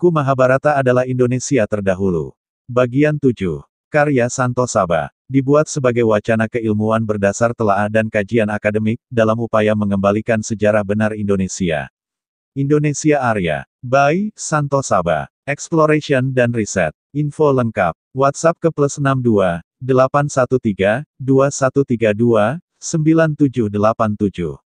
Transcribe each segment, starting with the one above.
Buku Mahabharata adalah Indonesia terdahulu. Bagian 7. Karya Santo Saba. Dibuat sebagai wacana keilmuan berdasar telaah dan kajian akademik, dalam upaya mengembalikan sejarah benar Indonesia. Indonesia Arya. By, Santo Saba. Exploration dan Riset. Info lengkap. WhatsApp ke plus 62, 813, 2132, 9787.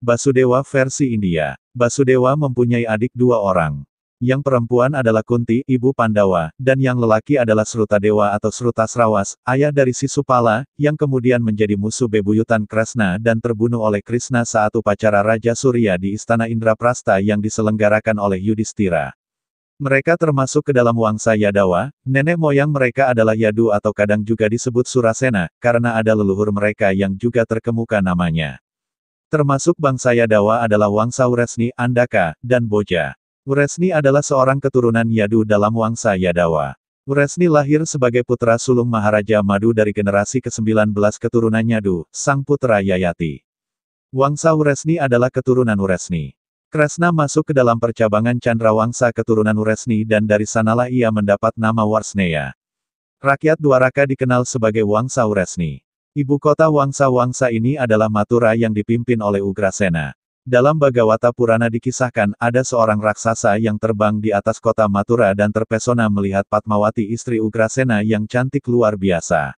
Basudewa versi India. Basudewa mempunyai adik dua orang. Yang perempuan adalah Kunti, ibu Pandawa, dan yang lelaki adalah Dewa atau Srutasrawas, ayah dari Sisupala, yang kemudian menjadi musuh bebuyutan Kresna dan terbunuh oleh Krishna saat upacara Raja Surya di Istana Indraprasta yang diselenggarakan oleh Yudhistira. Mereka termasuk ke dalam wangsa Yadawa, nenek moyang mereka adalah Yadu atau kadang juga disebut Surasena, karena ada leluhur mereka yang juga terkemuka namanya. Termasuk bangsa Yadawa adalah wangsa Uresni, Andaka, dan Boja. Uresni adalah seorang keturunan Yadu dalam wangsa Yadawa. Uresni lahir sebagai putra sulung Maharaja Madu dari generasi ke-19 keturunan Yadu, sang putra Yayati. Wangsa Uresni adalah keturunan Uresni. Kresna masuk ke dalam percabangan Chandrawangsa keturunan Uresni dan dari sanalah ia mendapat nama Warsneya. Rakyat Dwaraka dikenal sebagai Wangsa Uresni. Ibu kota wangsa-wangsa ini adalah Matura yang dipimpin oleh Ugrasena. Dalam Bhagavata Purana dikisahkan ada seorang raksasa yang terbang di atas kota Mathura dan terpesona melihat Padmawati istri Ugrasena yang cantik luar biasa.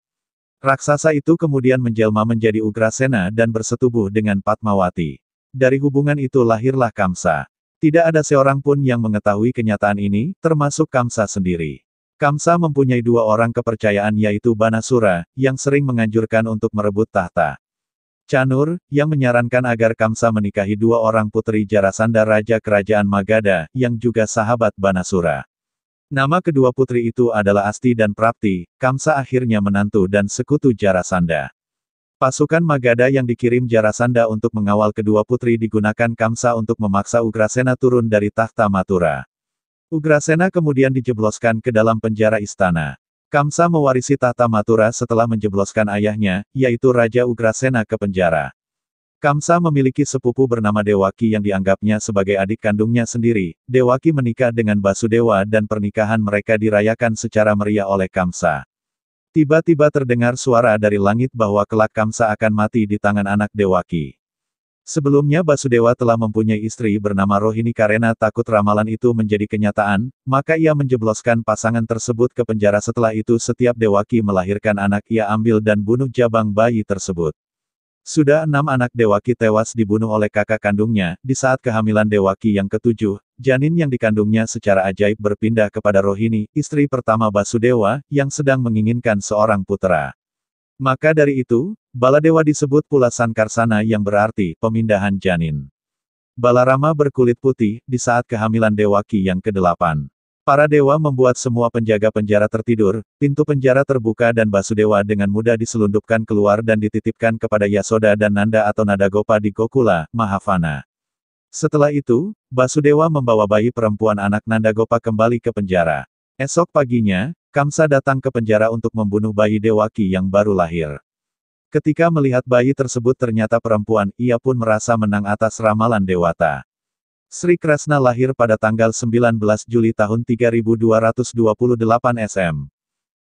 Raksasa itu kemudian menjelma menjadi Ugrasena dan bersetubuh dengan Padmawati. Dari hubungan itu lahirlah Kamsa. Tidak ada seorang pun yang mengetahui kenyataan ini, termasuk Kamsa sendiri. Kamsa mempunyai dua orang kepercayaan yaitu Banasura, yang sering menganjurkan untuk merebut tahta. Chanur, yang menyarankan agar Kamsa menikahi dua orang putri Jarasanda Raja Kerajaan Magadha, yang juga sahabat Banasura. Nama kedua putri itu adalah Asti dan Prapti, Kamsa akhirnya menantu dan sekutu Jarasanda. Pasukan Magadha yang dikirim Jarasanda untuk mengawal kedua putri digunakan Kamsa untuk memaksa Ugrasena turun dari tahta Matura. Ugrasena kemudian dijebloskan ke dalam penjara istana. Kamsa mewarisi tahta Mathura setelah menjebloskan ayahnya, yaitu Raja Ugrasena ke penjara. Kamsa memiliki sepupu bernama Dewaki yang dianggapnya sebagai adik kandungnya sendiri. Dewaki menikah dengan Basudewa dan pernikahan mereka dirayakan secara meriah oleh Kamsa. Tiba-tiba terdengar suara dari langit bahwa kelak Kamsa akan mati di tangan anak Dewaki. Sebelumnya Basudewa telah mempunyai istri bernama Rohini karena takut ramalan itu menjadi kenyataan, maka ia menjebloskan pasangan tersebut ke penjara setelah itu setiap Dewaki melahirkan anak ia ambil dan bunuh jabang bayi tersebut. Sudah enam anak Dewaki tewas dibunuh oleh kakak kandungnya, di saat kehamilan Dewaki yang ketujuh, janin yang dikandungnya secara ajaib berpindah kepada Rohini, istri pertama Basudewa, yang sedang menginginkan seorang putera. Maka dari itu, Baladewa disebut pula Sankarsana yang berarti pemindahan janin. Balarama berkulit putih di saat kehamilan Dewaki yang kedelapan. Para dewa membuat semua penjaga penjara tertidur, pintu penjara terbuka dan Basudewa dengan mudah diselundupkan keluar dan dititipkan kepada Yasoda dan Nanda atau Nadagopa di Gokula, Mahavana. Setelah itu, Basudewa membawa bayi perempuan anak Nandagopa kembali ke penjara. Esok paginya, Kamsa datang ke penjara untuk membunuh bayi Dewaki yang baru lahir. Ketika melihat bayi tersebut ternyata perempuan, ia pun merasa menang atas ramalan Dewata. Sri Kresna lahir pada tanggal 19 Juli tahun 3228 SM.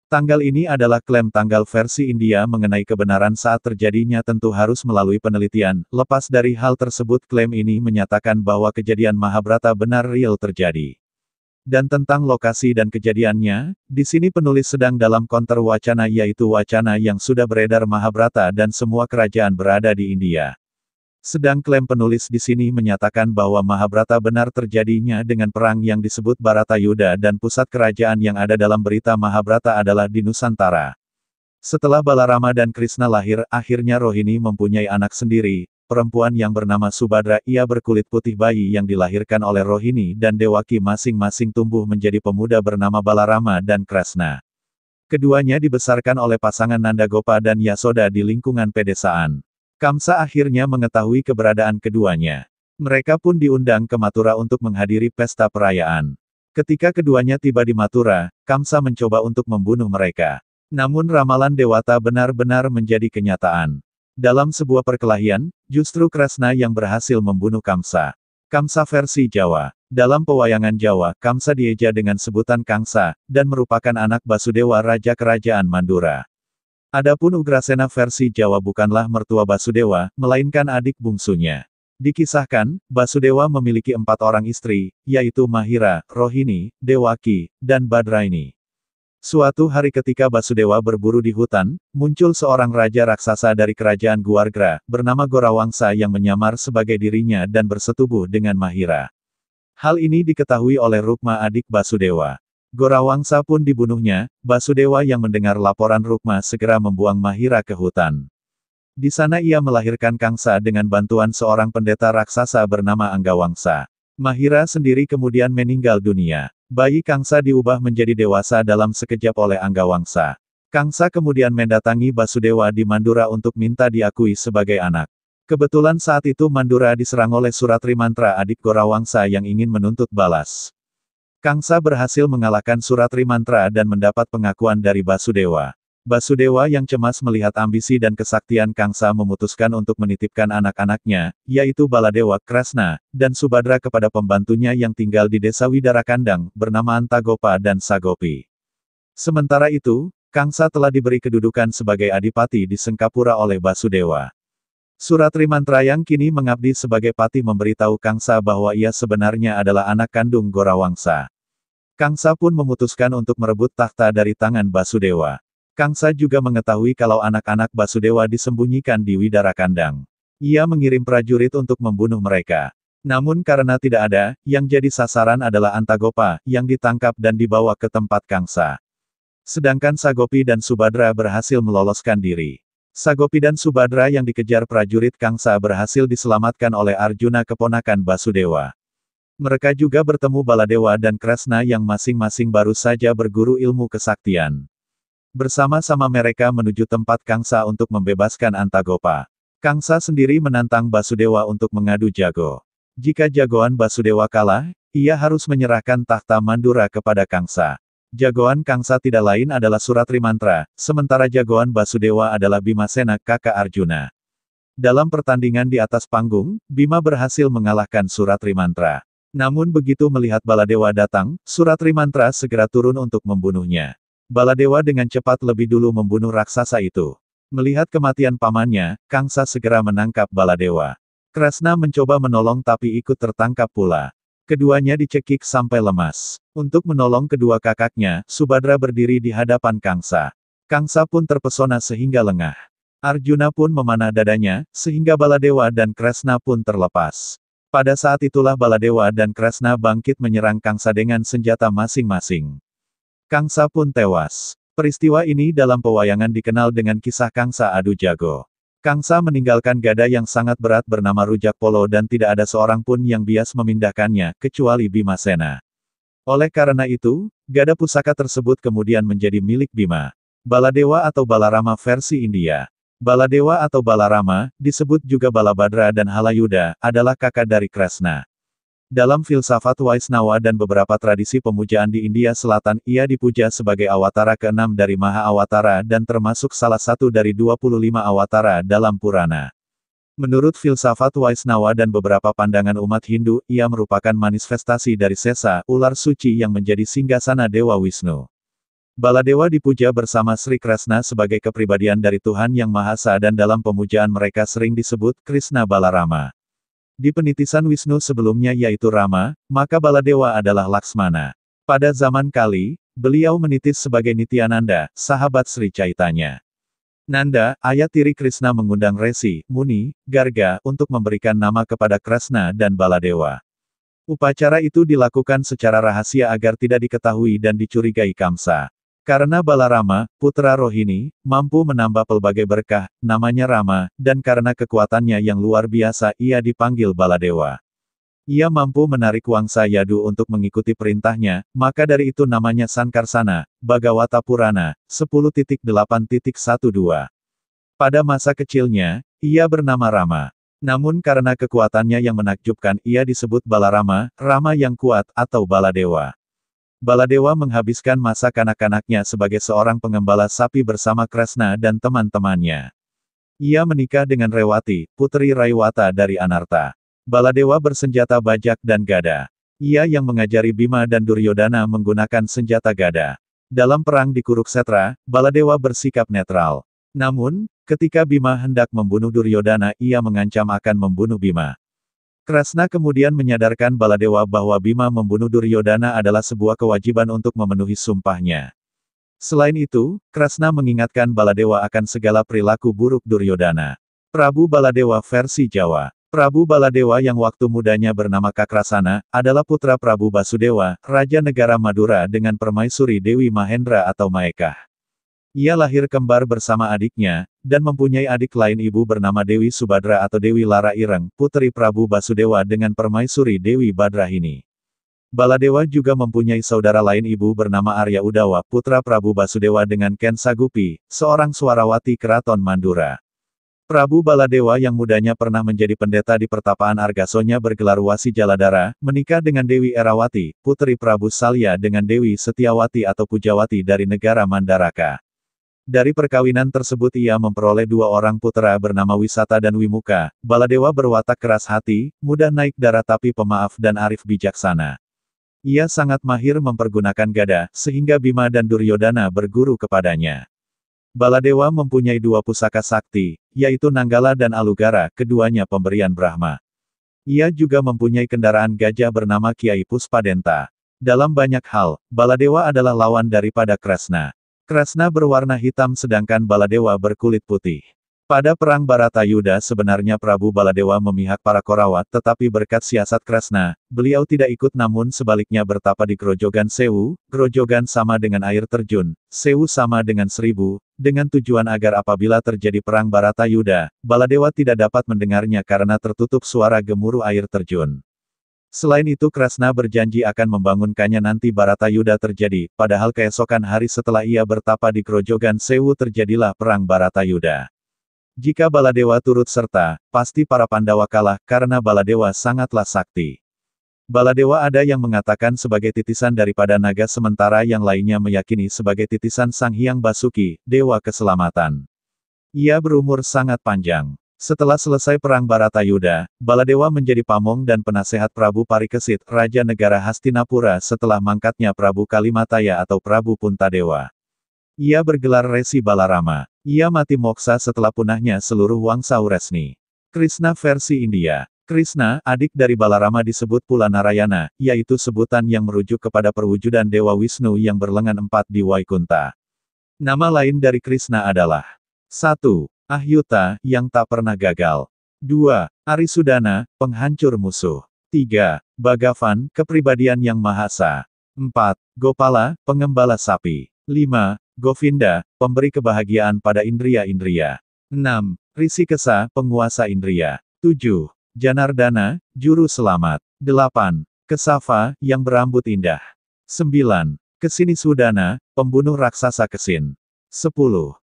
Tanggal ini adalah klaim tanggal versi India mengenai kebenaran saat terjadinya tentu harus melalui penelitian. Lepas dari hal tersebut klaim ini menyatakan bahwa kejadian Mahabharata benar real terjadi dan tentang lokasi dan kejadiannya, di sini penulis sedang dalam konter wacana yaitu wacana yang sudah beredar Mahabharata dan semua kerajaan berada di India. Sedang klaim penulis di sini menyatakan bahwa Mahabharata benar terjadinya dengan perang yang disebut Baratayuda dan pusat kerajaan yang ada dalam berita Mahabharata adalah di Nusantara. Setelah Balarama dan Krishna lahir, akhirnya Rohini mempunyai anak sendiri, perempuan yang bernama Subadra ia berkulit putih bayi yang dilahirkan oleh Rohini dan Dewaki masing-masing tumbuh menjadi pemuda bernama Balarama dan Krasna. Keduanya dibesarkan oleh pasangan Nandagopa dan Yasoda di lingkungan pedesaan. Kamsa akhirnya mengetahui keberadaan keduanya. Mereka pun diundang ke Matura untuk menghadiri pesta perayaan. Ketika keduanya tiba di Matura, Kamsa mencoba untuk membunuh mereka. Namun ramalan Dewata benar-benar menjadi kenyataan. Dalam sebuah perkelahian, justru Kresna yang berhasil membunuh Kamsa. Kamsa versi Jawa. Dalam pewayangan Jawa, Kamsa dieja dengan sebutan Kangsa, dan merupakan anak Basudewa Raja Kerajaan Mandura. Adapun Ugrasena versi Jawa bukanlah mertua Basudewa, melainkan adik bungsunya. Dikisahkan, Basudewa memiliki empat orang istri, yaitu Mahira, Rohini, Dewaki, dan Badraini. Suatu hari ketika Basudewa berburu di hutan, muncul seorang raja raksasa dari kerajaan Guargra, bernama Gorawangsa yang menyamar sebagai dirinya dan bersetubuh dengan Mahira. Hal ini diketahui oleh Rukma adik Basudewa. Gorawangsa pun dibunuhnya, Basudewa yang mendengar laporan Rukma segera membuang Mahira ke hutan. Di sana ia melahirkan Kangsa dengan bantuan seorang pendeta raksasa bernama Anggawangsa. Mahira sendiri kemudian meninggal dunia. Bayi Kangsa diubah menjadi dewasa dalam sekejap oleh Angga Wangsa. Kangsa kemudian mendatangi Basudewa di Mandura untuk minta diakui sebagai anak. Kebetulan saat itu Mandura diserang oleh surat Rimantra adik Gorawangsa yang ingin menuntut balas. Kangsa berhasil mengalahkan surat Rimantra dan mendapat pengakuan dari Basudewa. Basudewa yang cemas melihat ambisi dan kesaktian Kangsa memutuskan untuk menitipkan anak-anaknya, yaitu Baladewa Kresna, dan Subadra kepada pembantunya yang tinggal di desa Widara Kandang, bernama Antagopa dan Sagopi. Sementara itu, Kangsa telah diberi kedudukan sebagai adipati di Sengkapura oleh Basudewa. Rimantra yang kini mengabdi sebagai pati memberitahu Kangsa bahwa ia sebenarnya adalah anak kandung Gorawangsa. Kangsa pun memutuskan untuk merebut tahta dari tangan Basudewa. Kangsa juga mengetahui kalau anak-anak Basudewa disembunyikan di Widara Kandang. Ia mengirim prajurit untuk membunuh mereka. Namun karena tidak ada, yang jadi sasaran adalah Antagopa, yang ditangkap dan dibawa ke tempat Kangsa. Sedangkan Sagopi dan Subadra berhasil meloloskan diri. Sagopi dan Subadra yang dikejar prajurit Kangsa berhasil diselamatkan oleh Arjuna keponakan Basudewa. Mereka juga bertemu Baladewa dan Kresna yang masing-masing baru saja berguru ilmu kesaktian. Bersama-sama mereka menuju tempat Kangsa untuk membebaskan Antagopa. Kangsa sendiri menantang Basudewa untuk mengadu jago. Jika jagoan Basudewa kalah, ia harus menyerahkan tahta Mandura kepada Kangsa. Jagoan Kangsa tidak lain adalah Suratri Mantra, sementara jagoan Basudewa adalah Bima Sena kakak Arjuna. Dalam pertandingan di atas panggung, Bima berhasil mengalahkan Suratri Mantra. Namun begitu melihat Baladewa datang, Suratri Mantra segera turun untuk membunuhnya. Baladewa dengan cepat lebih dulu membunuh raksasa itu. Melihat kematian pamannya, Kangsa segera menangkap Baladewa. Krasna mencoba menolong tapi ikut tertangkap pula. Keduanya dicekik sampai lemas. Untuk menolong kedua kakaknya, Subadra berdiri di hadapan Kangsa. Kangsa pun terpesona sehingga lengah. Arjuna pun memanah dadanya, sehingga Baladewa dan Kresna pun terlepas. Pada saat itulah Baladewa dan Kresna bangkit menyerang Kangsa dengan senjata masing-masing. Kangsa pun tewas. Peristiwa ini dalam pewayangan dikenal dengan kisah Kangsa Adu Jago. Kangsa meninggalkan gada yang sangat berat bernama Rujak Polo dan tidak ada seorang pun yang bias memindahkannya, kecuali Bima Sena. Oleh karena itu, gada pusaka tersebut kemudian menjadi milik Bima. Baladewa atau Balarama versi India. Baladewa atau Balarama, disebut juga Balabhadra dan Halayuda, adalah kakak dari Kresna. Dalam filsafat Waisnawa dan beberapa tradisi pemujaan di India Selatan, ia dipuja sebagai awatara keenam dari Maha Awatara dan termasuk salah satu dari 25 awatara dalam Purana. Menurut filsafat Waisnawa dan beberapa pandangan umat Hindu, ia merupakan manifestasi dari Sesa, ular suci yang menjadi singgasana Dewa Wisnu. Baladewa dipuja bersama Sri Krishna sebagai kepribadian dari Tuhan Yang Mahasa dan dalam pemujaan mereka sering disebut Krishna Balarama. Di penitisan Wisnu sebelumnya yaitu Rama, maka Baladewa adalah Laksmana. Pada zaman Kali, beliau menitis sebagai Nityananda, sahabat Sri Caitanya. Nanda, ayah tiri Krishna mengundang Resi, Muni, Garga untuk memberikan nama kepada Krasna dan Baladewa. Upacara itu dilakukan secara rahasia agar tidak diketahui dan dicurigai Kamsa. Karena Balarama, putra Rohini, mampu menambah pelbagai berkah, namanya Rama, dan karena kekuatannya yang luar biasa ia dipanggil Baladewa. Ia mampu menarik wangsa Yadu untuk mengikuti perintahnya, maka dari itu namanya Sankarsana, Bhagawata Purana, 10.8.12. Pada masa kecilnya, ia bernama Rama. Namun karena kekuatannya yang menakjubkan ia disebut Balarama, Rama yang kuat, atau Baladewa. Baladewa menghabiskan masa kanak-kanaknya sebagai seorang pengembala sapi bersama Kresna dan teman-temannya. Ia menikah dengan Rewati, putri Raiwata dari Anarta. Baladewa bersenjata bajak dan gada. Ia yang mengajari Bima dan Duryodhana menggunakan senjata gada. Dalam perang di Kuruksetra, Baladewa bersikap netral. Namun, ketika Bima hendak membunuh Duryodhana ia mengancam akan membunuh Bima. Krasna kemudian menyadarkan Baladewa bahwa Bima membunuh Duryodhana adalah sebuah kewajiban untuk memenuhi sumpahnya. Selain itu, Krasna mengingatkan Baladewa akan segala perilaku buruk Duryodhana. Prabu Baladewa versi Jawa Prabu Baladewa yang waktu mudanya bernama Kakrasana, adalah putra Prabu Basudewa, Raja Negara Madura dengan permaisuri Dewi Mahendra atau Maekah. Ia lahir kembar bersama adiknya, dan mempunyai adik lain ibu bernama Dewi Subadra atau Dewi Lara Ireng, putri Prabu Basudewa dengan permaisuri Dewi Badra ini. Baladewa juga mempunyai saudara lain ibu bernama Arya Udawa, putra Prabu Basudewa dengan Ken Sagupi, seorang swarawati keraton Mandura. Prabu Baladewa yang mudanya pernah menjadi pendeta di pertapaan Argasonya bergelar Wasi Jaladara, menikah dengan Dewi Erawati, putri Prabu Salya dengan Dewi Setiawati atau Pujawati dari negara Mandaraka. Dari perkawinan tersebut ia memperoleh dua orang putra bernama Wisata dan Wimuka, Baladewa berwatak keras hati, mudah naik darah tapi pemaaf dan arif bijaksana. Ia sangat mahir mempergunakan gada, sehingga Bima dan Duryodhana berguru kepadanya. Baladewa mempunyai dua pusaka sakti, yaitu Nanggala dan Alugara, keduanya pemberian Brahma. Ia juga mempunyai kendaraan gajah bernama Kiai Puspadenta. Dalam banyak hal, Baladewa adalah lawan daripada Kresna. Krasna berwarna hitam sedangkan Baladewa berkulit putih. Pada perang Baratayuda sebenarnya Prabu Baladewa memihak para Korawa tetapi berkat siasat Krasna, beliau tidak ikut namun sebaliknya bertapa di Grojogan Sewu, Grojogan sama dengan air terjun, Sewu sama dengan seribu, dengan tujuan agar apabila terjadi perang Baratayuda, Baladewa tidak dapat mendengarnya karena tertutup suara gemuruh air terjun. Selain itu Krasna berjanji akan membangunkannya nanti Barata Yuda terjadi, padahal keesokan hari setelah ia bertapa di Krojogan Sewu terjadilah perang Barata Yuda. Jika Baladewa turut serta, pasti para Pandawa kalah, karena Baladewa sangatlah sakti. Baladewa ada yang mengatakan sebagai titisan daripada naga sementara yang lainnya meyakini sebagai titisan Sang Hyang Basuki, Dewa Keselamatan. Ia berumur sangat panjang. Setelah selesai Perang Baratayuda, Baladewa menjadi pamong dan penasehat Prabu Parikesit, Raja Negara Hastinapura setelah mangkatnya Prabu Kalimataya atau Prabu Puntadewa. Ia bergelar Resi Balarama. Ia mati moksa setelah punahnya seluruh Wangsa Uresni. Krishna versi India. Krishna, adik dari Balarama disebut pula Narayana, yaitu sebutan yang merujuk kepada perwujudan Dewa Wisnu yang berlengan empat di Waikunta. Nama lain dari Krishna adalah 1. Ahyuta, yang tak pernah gagal. 2. Arisudana, penghancur musuh. 3. Bagavan, kepribadian yang mahasa. 4. Gopala, pengembala sapi. 5. Govinda, pemberi kebahagiaan pada indria-indria. 6. Risikesa, penguasa indria. 7. Janardana, juru selamat. 8. Kesava, yang berambut indah. 9. Kesini Sudana, pembunuh raksasa Kesin. 10.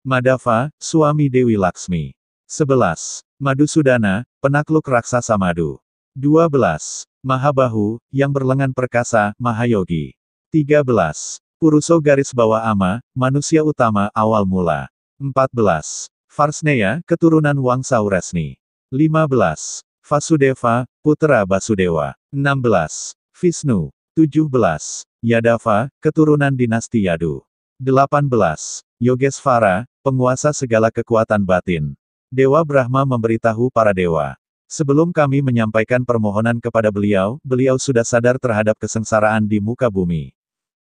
Madava, suami Dewi Laksmi. 11. Madhusudana, penakluk raksasa madu. 12. Mahabahu, yang berlengan perkasa, Mahayogi. 13. Puruso garis bawah Ama, manusia utama awal mula. 14. Varsneya, keturunan Wangsa Uresni. 15. Vasudeva, putra Basudewa. 16. Visnu. 17. Yadava, keturunan dinasti Yadu. 18. Yogesvara, penguasa segala kekuatan batin. Dewa Brahma memberitahu para dewa. Sebelum kami menyampaikan permohonan kepada beliau, beliau sudah sadar terhadap kesengsaraan di muka bumi.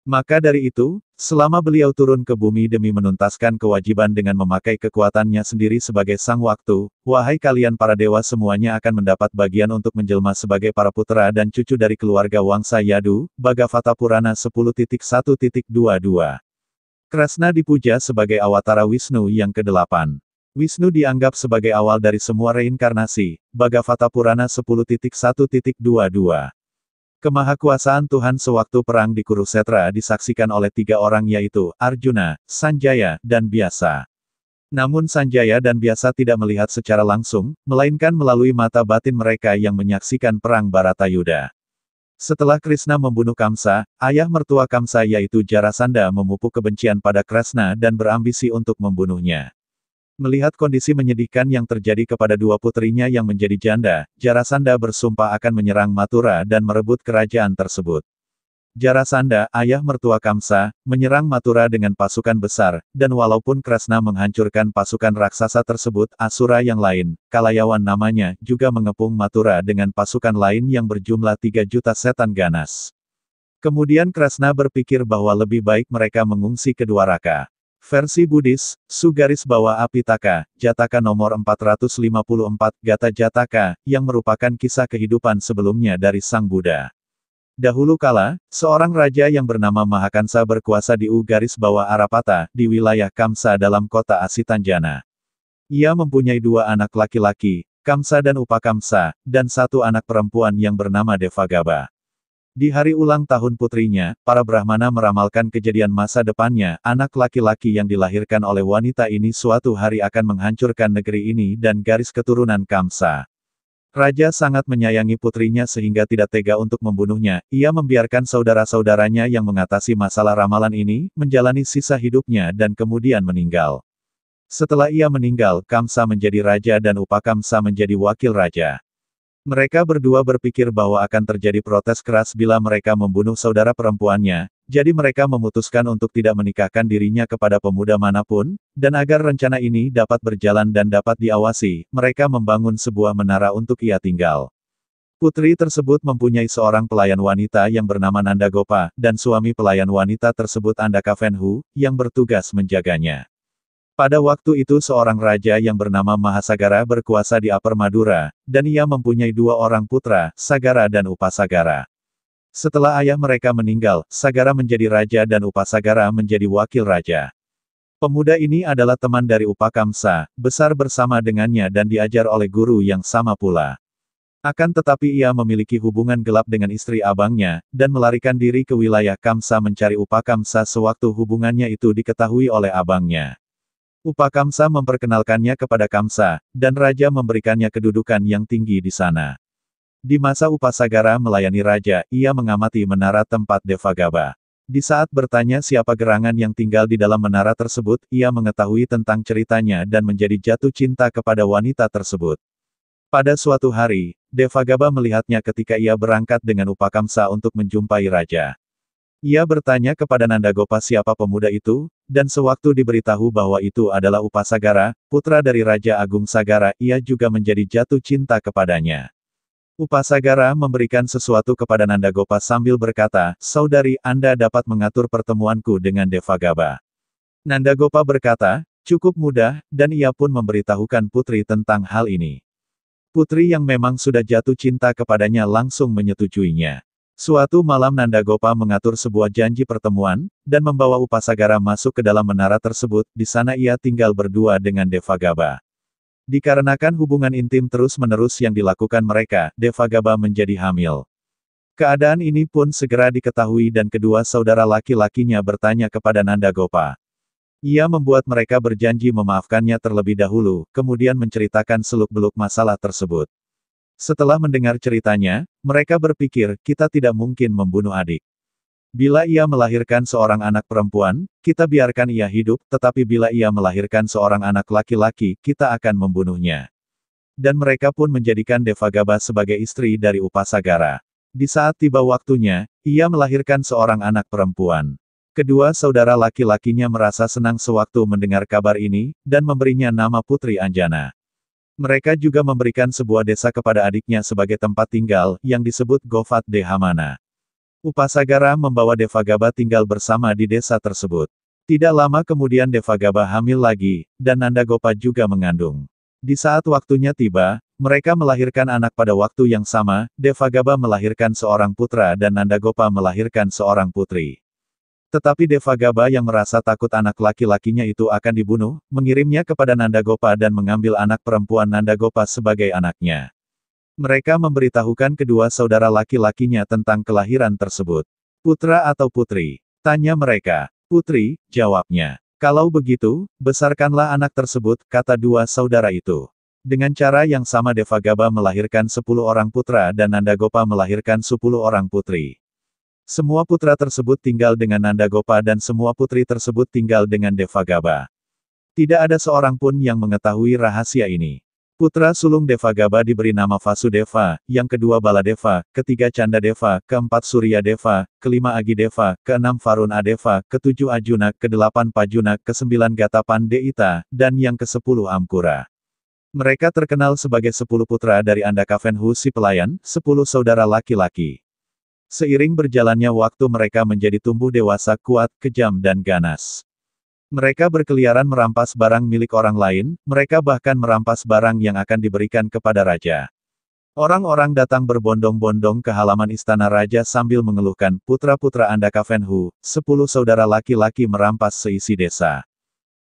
Maka dari itu, selama beliau turun ke bumi demi menuntaskan kewajiban dengan memakai kekuatannya sendiri sebagai sang waktu, wahai kalian para dewa semuanya akan mendapat bagian untuk menjelma sebagai para putra dan cucu dari keluarga Wangsa Yadu, Bhagavata Purana 10.1.22. Kresna dipuja sebagai awatara Wisnu yang ke-8. Wisnu dianggap sebagai awal dari semua reinkarnasi, Bhagavata Purana 10.1.22. Kemahakuasaan Tuhan sewaktu perang di Kurusetra disaksikan oleh tiga orang yaitu, Arjuna, Sanjaya, dan Biasa. Namun Sanjaya dan Biasa tidak melihat secara langsung, melainkan melalui mata batin mereka yang menyaksikan perang Baratayuda. Setelah Krishna membunuh Kamsa, ayah mertua Kamsa yaitu Jarasandha memupuk kebencian pada Krishna dan berambisi untuk membunuhnya. Melihat kondisi menyedihkan yang terjadi kepada dua putrinya yang menjadi janda, Jarasandha bersumpah akan menyerang Mathura dan merebut kerajaan tersebut. Jarasanda, ayah mertua Kamsa, menyerang Matura dengan pasukan besar, dan walaupun Krasna menghancurkan pasukan raksasa tersebut, Asura yang lain, Kalayawan namanya, juga mengepung Matura dengan pasukan lain yang berjumlah 3 juta setan ganas. Kemudian Krasna berpikir bahwa lebih baik mereka mengungsi ke raka. Versi Buddhis, Sugaris Bawa Apitaka, Jataka nomor 454, Gata Jataka, yang merupakan kisah kehidupan sebelumnya dari Sang Buddha. Dahulu kala, seorang raja yang bernama Mahakansa berkuasa di U garis bawah Arapata, di wilayah Kamsa dalam kota Asitanjana. Ia mempunyai dua anak laki-laki, Kamsa dan Upakamsa, dan satu anak perempuan yang bernama Devagaba. Di hari ulang tahun putrinya, para Brahmana meramalkan kejadian masa depannya, anak laki-laki yang dilahirkan oleh wanita ini suatu hari akan menghancurkan negeri ini dan garis keturunan Kamsa. Raja sangat menyayangi putrinya sehingga tidak tega untuk membunuhnya, ia membiarkan saudara-saudaranya yang mengatasi masalah ramalan ini, menjalani sisa hidupnya dan kemudian meninggal. Setelah ia meninggal, Kamsa menjadi raja dan Upakamsa menjadi wakil raja. Mereka berdua berpikir bahwa akan terjadi protes keras bila mereka membunuh saudara perempuannya, jadi mereka memutuskan untuk tidak menikahkan dirinya kepada pemuda manapun, dan agar rencana ini dapat berjalan dan dapat diawasi, mereka membangun sebuah menara untuk ia tinggal. Putri tersebut mempunyai seorang pelayan wanita yang bernama Nanda Gopa, dan suami pelayan wanita tersebut Andaka Fenhu, yang bertugas menjaganya. Pada waktu itu seorang raja yang bernama Mahasagara berkuasa di Upper Madura, dan ia mempunyai dua orang putra, Sagara dan Upasagara. Setelah ayah mereka meninggal, Sagara menjadi raja dan Upasagara menjadi wakil raja. Pemuda ini adalah teman dari Upakamsa, besar bersama dengannya dan diajar oleh guru yang sama pula. Akan tetapi ia memiliki hubungan gelap dengan istri abangnya, dan melarikan diri ke wilayah Kamsa mencari Upakamsa sewaktu hubungannya itu diketahui oleh abangnya. Upakamsa memperkenalkannya kepada Kamsa, dan raja memberikannya kedudukan yang tinggi di sana. Di masa Upasagara melayani raja, ia mengamati menara tempat Devagaba. Di saat bertanya siapa gerangan yang tinggal di dalam menara tersebut, ia mengetahui tentang ceritanya dan menjadi jatuh cinta kepada wanita tersebut. Pada suatu hari, Devagaba melihatnya ketika ia berangkat dengan Upakamsa untuk menjumpai raja. Ia bertanya kepada Nandagopa siapa pemuda itu, dan sewaktu diberitahu bahwa itu adalah Upasagara, putra dari Raja Agung Sagara, ia juga menjadi jatuh cinta kepadanya. Upasagara memberikan sesuatu kepada Nanda Gopa sambil berkata, Saudari, Anda dapat mengatur pertemuanku dengan Devagaba. Nanda Gopa berkata, cukup mudah, dan ia pun memberitahukan Putri tentang hal ini. Putri yang memang sudah jatuh cinta kepadanya langsung menyetujuinya. Suatu malam Nanda Gopa mengatur sebuah janji pertemuan, dan membawa Upasagara masuk ke dalam menara tersebut, di sana ia tinggal berdua dengan Devagaba. Dikarenakan hubungan intim terus-menerus yang dilakukan mereka, Devagaba menjadi hamil. Keadaan ini pun segera diketahui dan kedua saudara laki-lakinya bertanya kepada Nanda Gopa. Ia membuat mereka berjanji memaafkannya terlebih dahulu, kemudian menceritakan seluk-beluk masalah tersebut. Setelah mendengar ceritanya, mereka berpikir, kita tidak mungkin membunuh adik. Bila ia melahirkan seorang anak perempuan, kita biarkan ia hidup, tetapi bila ia melahirkan seorang anak laki-laki, kita akan membunuhnya. Dan mereka pun menjadikan Devagaba sebagai istri dari Upasagara. Di saat tiba waktunya, ia melahirkan seorang anak perempuan. Kedua saudara laki-lakinya merasa senang sewaktu mendengar kabar ini, dan memberinya nama Putri Anjana. Mereka juga memberikan sebuah desa kepada adiknya sebagai tempat tinggal, yang disebut Govat de Hamana. Upasagara membawa Devagaba tinggal bersama di desa tersebut. Tidak lama kemudian Devagaba hamil lagi, dan Nandagopa juga mengandung. Di saat waktunya tiba, mereka melahirkan anak pada waktu yang sama, Devagaba melahirkan seorang putra dan Nandagopa melahirkan seorang putri. Tetapi Devagaba yang merasa takut anak laki-lakinya itu akan dibunuh, mengirimnya kepada Nandagopa dan mengambil anak perempuan Nandagopa sebagai anaknya. Mereka memberitahukan kedua saudara laki-lakinya tentang kelahiran tersebut. Putra atau putri? Tanya mereka. Putri, jawabnya. Kalau begitu, besarkanlah anak tersebut, kata dua saudara itu. Dengan cara yang sama Devagaba melahirkan sepuluh orang putra dan Nandagopa melahirkan sepuluh orang putri. Semua putra tersebut tinggal dengan Nandagopa dan semua putri tersebut tinggal dengan Devagaba. Tidak ada seorang pun yang mengetahui rahasia ini. Putra sulung Deva Gaba diberi nama Vasudeva, yang kedua Baladeva, ketiga Canda Deva, keempat Surya Deva, kelima Agi Deva, keenam Farun Adeva, ketujuh Ajuna, kedelapan Pajuna, kesembilan Gatapan Deita, dan yang kesepuluh Amkura. Mereka terkenal sebagai sepuluh putra dari Andakavenhu si pelayan, sepuluh saudara laki-laki. Seiring berjalannya waktu mereka menjadi tumbuh dewasa kuat, kejam dan ganas. Mereka berkeliaran merampas barang milik orang lain, mereka bahkan merampas barang yang akan diberikan kepada raja. Orang-orang datang berbondong-bondong ke halaman istana raja sambil mengeluhkan, putra-putra Anda Kavenhu, sepuluh saudara laki-laki merampas seisi desa.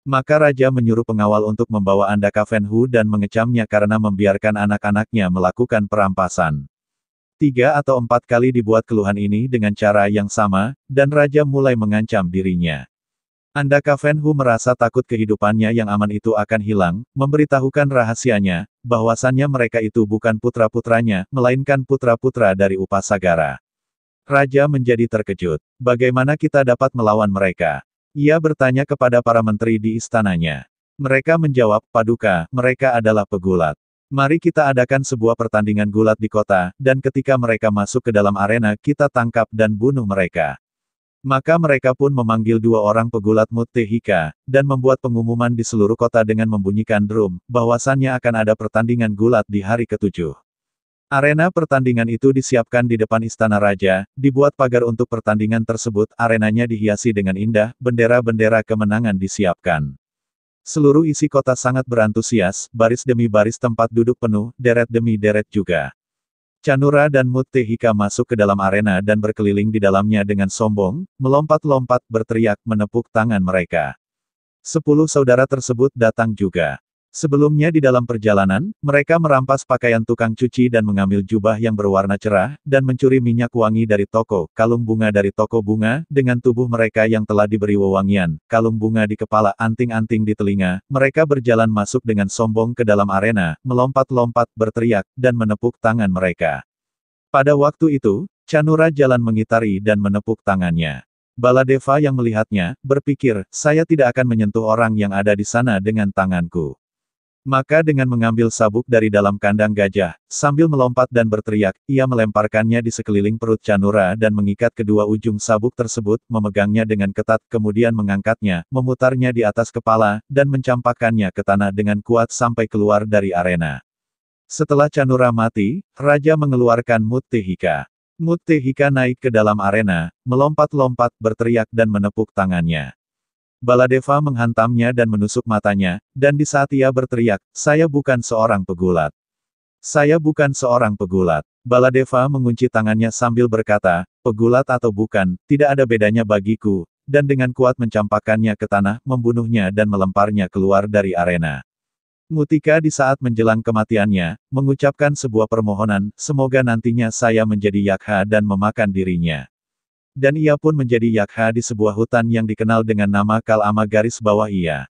Maka raja menyuruh pengawal untuk membawa Anda Kavenhu dan mengecamnya karena membiarkan anak-anaknya melakukan perampasan. Tiga atau empat kali dibuat keluhan ini dengan cara yang sama, dan raja mulai mengancam dirinya. Andaka Fan merasa takut kehidupannya yang aman itu akan hilang, memberitahukan rahasianya, bahwasannya mereka itu bukan putra-putranya, melainkan putra-putra dari Upasagara. Raja menjadi terkejut. Bagaimana kita dapat melawan mereka? Ia bertanya kepada para menteri di istananya. Mereka menjawab, paduka, mereka adalah pegulat. Mari kita adakan sebuah pertandingan gulat di kota, dan ketika mereka masuk ke dalam arena kita tangkap dan bunuh mereka. Maka mereka pun memanggil dua orang pegulat Muttehika, dan membuat pengumuman di seluruh kota dengan membunyikan drum, bahwasannya akan ada pertandingan gulat di hari ketujuh. Arena pertandingan itu disiapkan di depan istana raja, dibuat pagar untuk pertandingan tersebut, arenanya dihiasi dengan indah, bendera-bendera kemenangan disiapkan. Seluruh isi kota sangat berantusias, baris demi baris tempat duduk penuh, deret demi deret juga. Chanura dan Muttehika masuk ke dalam arena dan berkeliling di dalamnya dengan sombong, melompat-lompat berteriak menepuk tangan mereka. Sepuluh saudara tersebut datang juga. Sebelumnya di dalam perjalanan, mereka merampas pakaian tukang cuci dan mengambil jubah yang berwarna cerah, dan mencuri minyak wangi dari toko, kalung bunga dari toko bunga, dengan tubuh mereka yang telah diberi wewangian, kalung bunga di kepala anting-anting di telinga, mereka berjalan masuk dengan sombong ke dalam arena, melompat-lompat, berteriak, dan menepuk tangan mereka. Pada waktu itu, Chanura jalan mengitari dan menepuk tangannya. Baladeva yang melihatnya, berpikir, saya tidak akan menyentuh orang yang ada di sana dengan tanganku. Maka dengan mengambil sabuk dari dalam kandang gajah, sambil melompat dan berteriak, ia melemparkannya di sekeliling perut Canura dan mengikat kedua ujung sabuk tersebut, memegangnya dengan ketat, kemudian mengangkatnya, memutarnya di atas kepala, dan mencampakkannya ke tanah dengan kuat sampai keluar dari arena. Setelah Canura mati, Raja mengeluarkan Muttihika. Muttihika naik ke dalam arena, melompat-lompat, berteriak dan menepuk tangannya. Baladeva menghantamnya dan menusuk matanya, dan di saat ia berteriak, saya bukan seorang pegulat. Saya bukan seorang pegulat. Baladeva mengunci tangannya sambil berkata, pegulat atau bukan, tidak ada bedanya bagiku, dan dengan kuat mencampakkannya ke tanah, membunuhnya dan melemparnya keluar dari arena. Mutika di saat menjelang kematiannya, mengucapkan sebuah permohonan, semoga nantinya saya menjadi yakha dan memakan dirinya. Dan ia pun menjadi Yakha di sebuah hutan yang dikenal dengan nama Kalama garis bawah ia.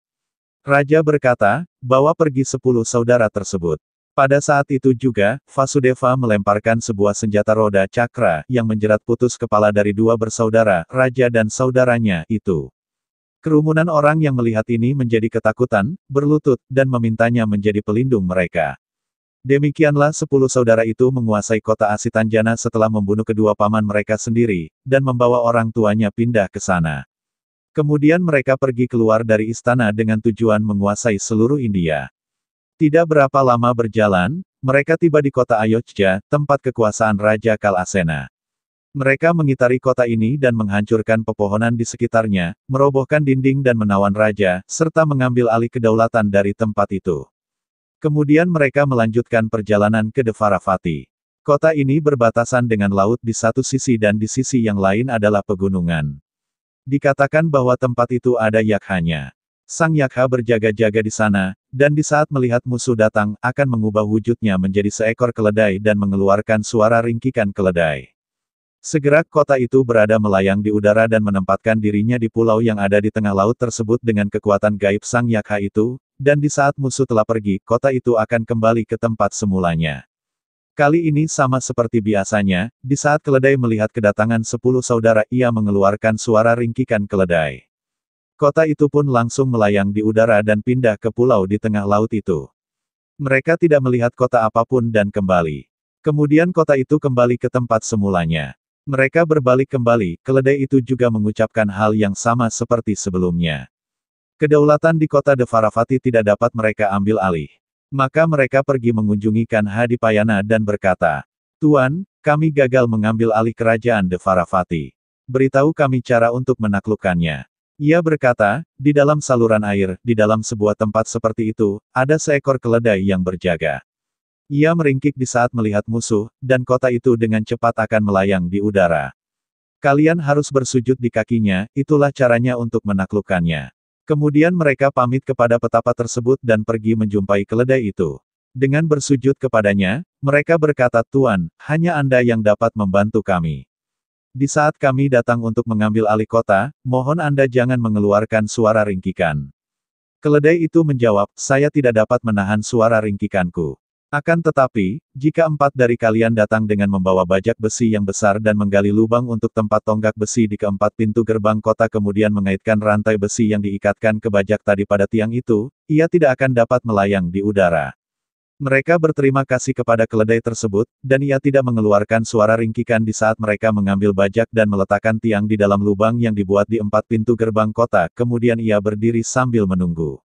Raja berkata, bawa pergi sepuluh saudara tersebut. Pada saat itu juga, Vasudeva melemparkan sebuah senjata roda cakra yang menjerat putus kepala dari dua bersaudara, raja dan saudaranya, itu. Kerumunan orang yang melihat ini menjadi ketakutan, berlutut, dan memintanya menjadi pelindung mereka. Demikianlah sepuluh saudara itu menguasai kota Asitanjana setelah membunuh kedua paman mereka sendiri, dan membawa orang tuanya pindah ke sana. Kemudian mereka pergi keluar dari istana dengan tujuan menguasai seluruh India. Tidak berapa lama berjalan, mereka tiba di kota Ayodhya, tempat kekuasaan Raja Kalasena. Mereka mengitari kota ini dan menghancurkan pepohonan di sekitarnya, merobohkan dinding dan menawan raja, serta mengambil alih kedaulatan dari tempat itu. Kemudian mereka melanjutkan perjalanan ke Devarafati. Kota ini berbatasan dengan laut di satu sisi dan di sisi yang lain adalah pegunungan. Dikatakan bahwa tempat itu ada Yakhanya. Sang Yakha berjaga-jaga di sana, dan di saat melihat musuh datang, akan mengubah wujudnya menjadi seekor keledai dan mengeluarkan suara ringkikan keledai. Segera kota itu berada melayang di udara dan menempatkan dirinya di pulau yang ada di tengah laut tersebut dengan kekuatan gaib Sang Yakha itu, dan di saat musuh telah pergi, kota itu akan kembali ke tempat semulanya. Kali ini sama seperti biasanya, di saat keledai melihat kedatangan sepuluh saudara ia mengeluarkan suara ringkikan keledai. Kota itu pun langsung melayang di udara dan pindah ke pulau di tengah laut itu. Mereka tidak melihat kota apapun dan kembali. Kemudian kota itu kembali ke tempat semulanya. Mereka berbalik kembali, keledai itu juga mengucapkan hal yang sama seperti sebelumnya. Kedaulatan di kota Devaravati tidak dapat mereka ambil alih. Maka mereka pergi mengunjungi Kanha di Payana dan berkata, Tuan, kami gagal mengambil alih kerajaan Devaravati. Beritahu kami cara untuk menaklukkannya. Ia berkata, di dalam saluran air, di dalam sebuah tempat seperti itu, ada seekor keledai yang berjaga. Ia meringkik di saat melihat musuh, dan kota itu dengan cepat akan melayang di udara. Kalian harus bersujud di kakinya, itulah caranya untuk menaklukkannya. Kemudian mereka pamit kepada petapa tersebut dan pergi menjumpai keledai itu. Dengan bersujud kepadanya, mereka berkata Tuan, hanya Anda yang dapat membantu kami. Di saat kami datang untuk mengambil alih kota, mohon Anda jangan mengeluarkan suara ringkikan. Keledai itu menjawab, saya tidak dapat menahan suara ringkikanku. Akan tetapi, jika empat dari kalian datang dengan membawa bajak besi yang besar dan menggali lubang untuk tempat tonggak besi di keempat pintu gerbang kota kemudian mengaitkan rantai besi yang diikatkan ke bajak tadi pada tiang itu, ia tidak akan dapat melayang di udara. Mereka berterima kasih kepada keledai tersebut, dan ia tidak mengeluarkan suara ringkikan di saat mereka mengambil bajak dan meletakkan tiang di dalam lubang yang dibuat di empat pintu gerbang kota, kemudian ia berdiri sambil menunggu.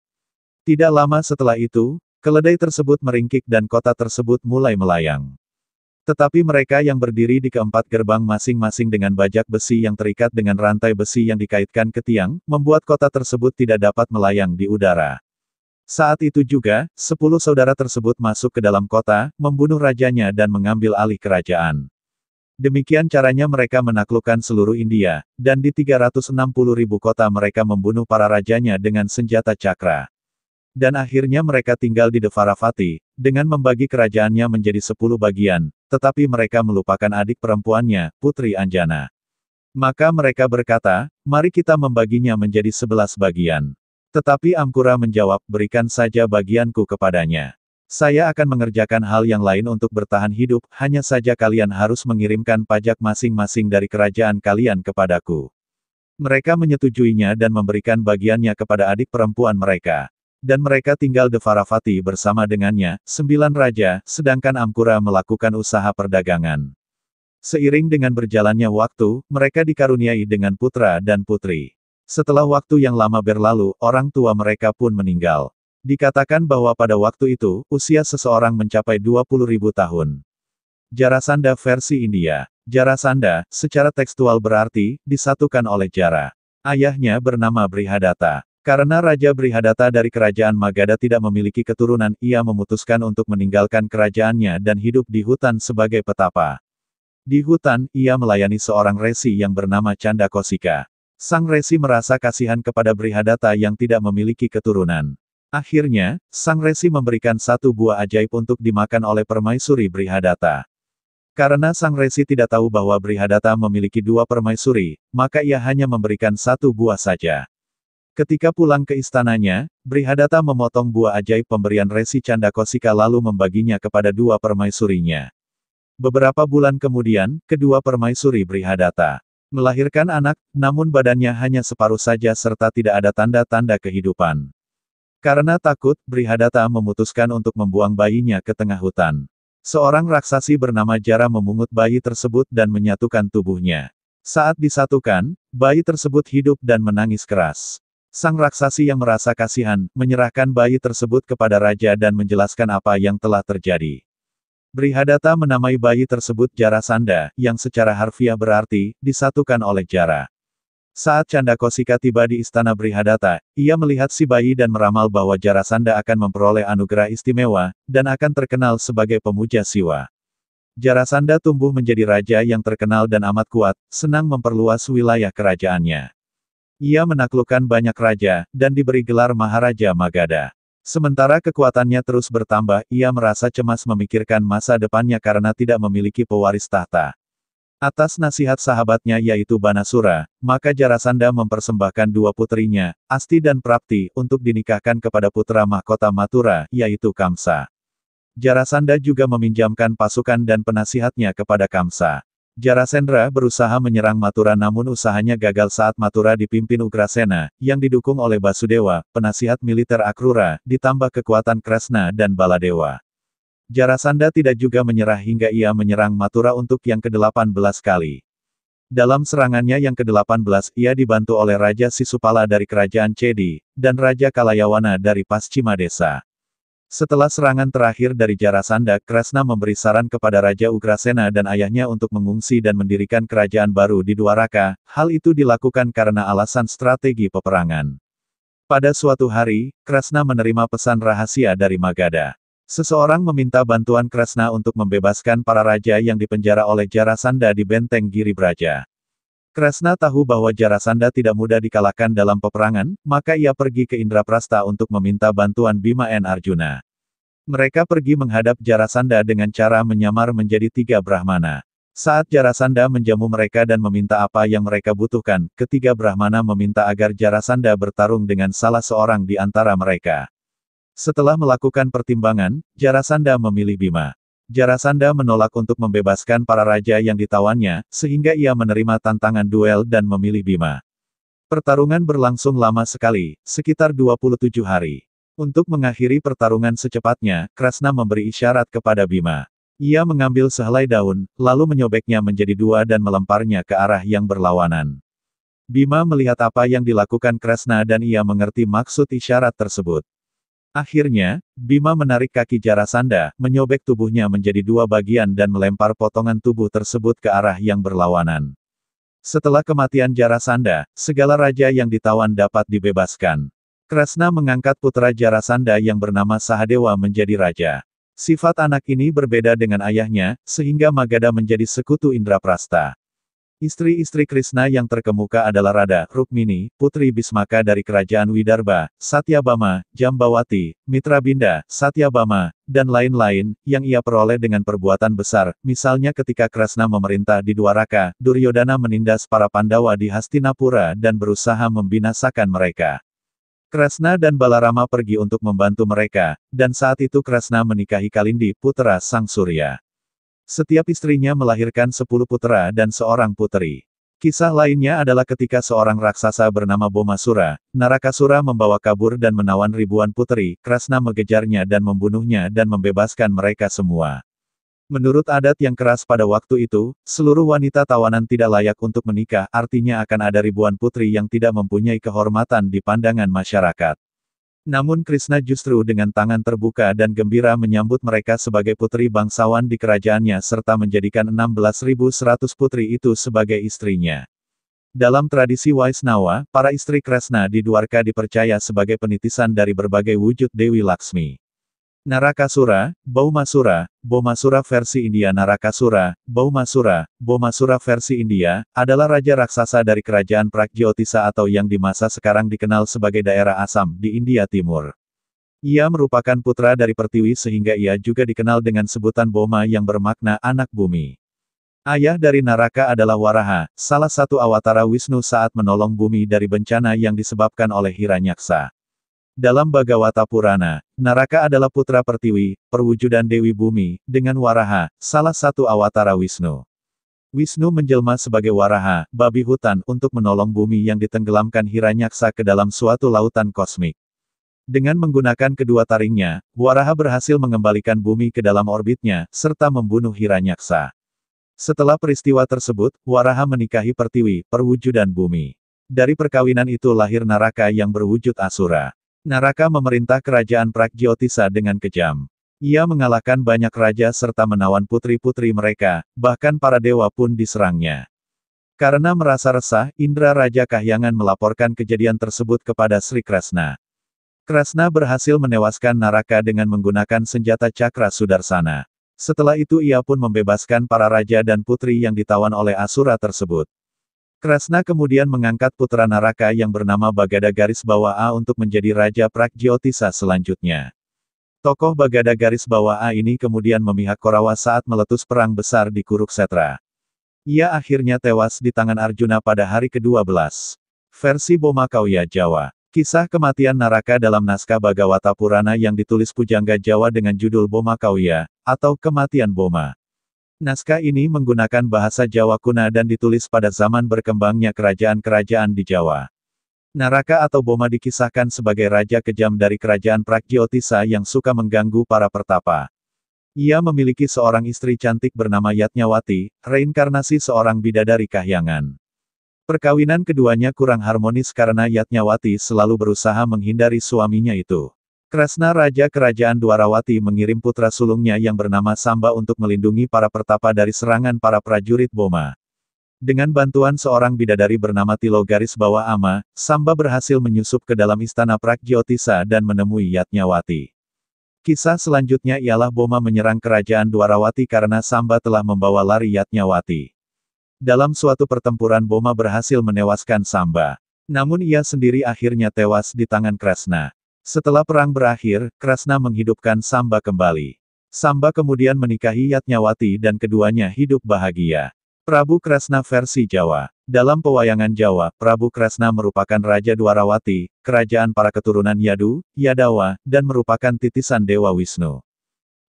Tidak lama setelah itu, Keledai tersebut meringkik dan kota tersebut mulai melayang. Tetapi mereka yang berdiri di keempat gerbang masing-masing dengan bajak besi yang terikat dengan rantai besi yang dikaitkan ke tiang, membuat kota tersebut tidak dapat melayang di udara. Saat itu juga, sepuluh saudara tersebut masuk ke dalam kota, membunuh rajanya dan mengambil alih kerajaan. Demikian caranya mereka menaklukkan seluruh India, dan di 360 ribu kota mereka membunuh para rajanya dengan senjata cakra. Dan akhirnya mereka tinggal di Devaravati dengan membagi kerajaannya menjadi sepuluh bagian, tetapi mereka melupakan adik perempuannya, Putri Anjana. Maka mereka berkata, mari kita membaginya menjadi sebelas bagian. Tetapi Amkura menjawab, berikan saja bagianku kepadanya. Saya akan mengerjakan hal yang lain untuk bertahan hidup, hanya saja kalian harus mengirimkan pajak masing-masing dari kerajaan kalian kepadaku. Mereka menyetujuinya dan memberikan bagiannya kepada adik perempuan mereka dan mereka tinggal de Farafati bersama dengannya, sembilan raja, sedangkan Amkura melakukan usaha perdagangan. Seiring dengan berjalannya waktu, mereka dikaruniai dengan putra dan putri. Setelah waktu yang lama berlalu, orang tua mereka pun meninggal. Dikatakan bahwa pada waktu itu, usia seseorang mencapai ribu tahun. Jarasanda versi India. Jarasanda, secara tekstual berarti, disatukan oleh Jara. Ayahnya bernama Brihadata. Karena Raja Brihadata dari kerajaan Magadha tidak memiliki keturunan, ia memutuskan untuk meninggalkan kerajaannya dan hidup di hutan sebagai petapa. Di hutan, ia melayani seorang resi yang bernama Canda Kosika. Sang resi merasa kasihan kepada Brihadata yang tidak memiliki keturunan. Akhirnya, sang resi memberikan satu buah ajaib untuk dimakan oleh permaisuri Brihadata. Karena sang resi tidak tahu bahwa Brihadata memiliki dua permaisuri, maka ia hanya memberikan satu buah saja. Ketika pulang ke istananya, Brihadata memotong buah ajaib pemberian resi Candakosika lalu membaginya kepada dua permaisurinya. Beberapa bulan kemudian, kedua permaisuri Brihadata melahirkan anak, namun badannya hanya separuh saja serta tidak ada tanda-tanda kehidupan. Karena takut, Brihadata memutuskan untuk membuang bayinya ke tengah hutan. Seorang raksasi bernama Jara memungut bayi tersebut dan menyatukan tubuhnya. Saat disatukan, bayi tersebut hidup dan menangis keras. Sang raksasi yang merasa kasihan, menyerahkan bayi tersebut kepada raja dan menjelaskan apa yang telah terjadi. Brihadata menamai bayi tersebut Jara Sanda, yang secara harfiah berarti, disatukan oleh Jara. Saat Candakosika tiba di istana Brihadata, ia melihat si bayi dan meramal bahwa Jara Sanda akan memperoleh anugerah istimewa, dan akan terkenal sebagai pemuja siwa. Jara Sanda tumbuh menjadi raja yang terkenal dan amat kuat, senang memperluas wilayah kerajaannya. Ia menaklukkan banyak raja, dan diberi gelar Maharaja Magadha. Sementara kekuatannya terus bertambah, ia merasa cemas memikirkan masa depannya karena tidak memiliki pewaris tahta. Atas nasihat sahabatnya yaitu Banasura, maka Jarasanda mempersembahkan dua putrinya, Asti dan Prapti, untuk dinikahkan kepada putra mahkota Mathura, yaitu Kamsa. Jarasanda juga meminjamkan pasukan dan penasihatnya kepada Kamsa. Jarasendra berusaha menyerang Matura, namun usahanya gagal saat Matura dipimpin Ugrasena, yang didukung oleh Basudewa, penasihat militer Akrura, ditambah kekuatan Kresna dan Baladewa. Jarasandha tidak juga menyerah hingga ia menyerang Matura untuk yang ke-18 kali. Dalam serangannya yang ke-18 ia dibantu oleh Raja Sisupala dari Kerajaan Cedi, dan Raja Kalayawana dari Pascima Desa. Setelah serangan terakhir dari Jarasanda, Kresna memberi saran kepada Raja Ugrasena dan ayahnya untuk mengungsi dan mendirikan kerajaan baru di Dwaraka, hal itu dilakukan karena alasan strategi peperangan. Pada suatu hari, Kresna menerima pesan rahasia dari Magadha. Seseorang meminta bantuan Kresna untuk membebaskan para raja yang dipenjara oleh Jarasanda di benteng Giri Braja. Kresna tahu bahwa Jarasanda tidak mudah dikalahkan dalam peperangan, maka ia pergi ke Indraprasta untuk meminta bantuan Bima N. Arjuna. Mereka pergi menghadap Jarasanda dengan cara menyamar menjadi tiga Brahmana. Saat Jarasanda menjamu mereka dan meminta apa yang mereka butuhkan, ketiga Brahmana meminta agar Jarasanda bertarung dengan salah seorang di antara mereka. Setelah melakukan pertimbangan, Jarasanda memilih Bima. Jarasanda menolak untuk membebaskan para raja yang ditawannya, sehingga ia menerima tantangan duel dan memilih Bima. Pertarungan berlangsung lama sekali, sekitar 27 hari. Untuk mengakhiri pertarungan secepatnya, Krasna memberi isyarat kepada Bima. Ia mengambil sehelai daun, lalu menyobeknya menjadi dua dan melemparnya ke arah yang berlawanan. Bima melihat apa yang dilakukan Krasna dan ia mengerti maksud isyarat tersebut. Akhirnya, Bima menarik kaki Jarasanda, menyobek tubuhnya menjadi dua bagian dan melempar potongan tubuh tersebut ke arah yang berlawanan. Setelah kematian Jarasanda, segala raja yang ditawan dapat dibebaskan. Kresna mengangkat putra Jarasanda yang bernama Sahadewa menjadi raja. Sifat anak ini berbeda dengan ayahnya, sehingga Magadha menjadi sekutu Indraprasta. Istri-istri Krishna yang terkemuka adalah Radha, Rukmini, Putri Bismaka dari Kerajaan Widarba, Satyabama, Jambawati, Mitra Mitrabinda, Satyabama, dan lain-lain, yang ia peroleh dengan perbuatan besar, misalnya ketika Krishna memerintah di Dwaraka, Duryodhana menindas para Pandawa di Hastinapura dan berusaha membinasakan mereka. Krishna dan Balarama pergi untuk membantu mereka, dan saat itu Krishna menikahi Kalindi, putera Sang Surya. Setiap istrinya melahirkan sepuluh putera dan seorang putri. Kisah lainnya adalah ketika seorang raksasa bernama Bomasura, Narakasura membawa kabur dan menawan ribuan putri. Krasna mengejarnya dan membunuhnya dan membebaskan mereka semua. Menurut adat yang keras pada waktu itu, seluruh wanita tawanan tidak layak untuk menikah, artinya akan ada ribuan putri yang tidak mempunyai kehormatan di pandangan masyarakat. Namun Krishna justru dengan tangan terbuka dan gembira menyambut mereka sebagai putri bangsawan di kerajaannya serta menjadikan 16.100 putri itu sebagai istrinya. Dalam tradisi Waisnawa, para istri Krishna di Dwarka dipercaya sebagai penitisan dari berbagai wujud Dewi Laksmi. Narakasura, Baumasura, Bomasura versi India Narakasura, Baumasura, Bomasura versi India, adalah raja raksasa dari kerajaan Pragjotisa atau yang di masa sekarang dikenal sebagai daerah Asam di India Timur. Ia merupakan putra dari Pertiwi sehingga ia juga dikenal dengan sebutan Boma yang bermakna anak bumi. Ayah dari Naraka adalah Waraha, salah satu awatara Wisnu saat menolong bumi dari bencana yang disebabkan oleh Hiranyaksa. Dalam Bhagavata Purana, Naraka adalah putra Pertiwi, perwujudan Dewi Bumi, dengan Waraha, salah satu awatara Wisnu. Wisnu menjelma sebagai Waraha, babi hutan untuk menolong bumi yang ditenggelamkan Hiranyaksa ke dalam suatu lautan kosmik. Dengan menggunakan kedua taringnya, Waraha berhasil mengembalikan bumi ke dalam orbitnya, serta membunuh Hiranyaksa. Setelah peristiwa tersebut, Waraha menikahi Pertiwi, perwujudan bumi. Dari perkawinan itu lahir Naraka yang berwujud Asura. Naraka memerintah kerajaan Prakjotisa dengan kejam. Ia mengalahkan banyak raja serta menawan putri-putri mereka, bahkan para dewa pun diserangnya. Karena merasa resah, Indra Raja Kahyangan melaporkan kejadian tersebut kepada Sri Krasna. Krasna berhasil menewaskan Naraka dengan menggunakan senjata cakra Sudarsana. Setelah itu ia pun membebaskan para raja dan putri yang ditawan oleh Asura tersebut. Kresna kemudian mengangkat putra Naraka yang bernama Bagada garis bawah A untuk menjadi Raja Pragjyotisa selanjutnya. Tokoh Bagada garis bawah A ini kemudian memihak Korawa saat meletus perang besar di Kuruksetra. Ia akhirnya tewas di tangan Arjuna pada hari ke-12. Versi Bomakauya Jawa. Kisah kematian Naraka dalam naskah Bhagavata Purana yang ditulis Pujangga Jawa dengan judul Bomakauya, atau Kematian Boma. Naskah ini menggunakan bahasa Jawa kuna dan ditulis pada zaman berkembangnya kerajaan-kerajaan di Jawa. Naraka atau Boma dikisahkan sebagai raja kejam dari kerajaan Pragyotisa yang suka mengganggu para pertapa. Ia memiliki seorang istri cantik bernama Yatnyawati, reinkarnasi seorang bidadari kahyangan. Perkawinan keduanya kurang harmonis karena Yatnyawati selalu berusaha menghindari suaminya itu. Kresna Raja Kerajaan Dwarawati mengirim putra sulungnya yang bernama Samba untuk melindungi para pertapa dari serangan para prajurit Boma. Dengan bantuan seorang bidadari bernama Tilo garis bawah Ama, Samba berhasil menyusup ke dalam istana Pragjotisa dan menemui Yatnyawati. Kisah selanjutnya ialah Boma menyerang kerajaan Dwarawati karena Samba telah membawa lari Yatnyawati. Dalam suatu pertempuran Boma berhasil menewaskan Samba. Namun ia sendiri akhirnya tewas di tangan Kresna. Setelah perang berakhir, Krasna menghidupkan Samba kembali. Samba kemudian menikahi Yatnyawati dan keduanya hidup bahagia. Prabu Krasna versi Jawa. Dalam pewayangan Jawa, Prabu Krasna merupakan Raja Dwarawati, kerajaan para keturunan Yadu, Yadawa, dan merupakan titisan Dewa Wisnu.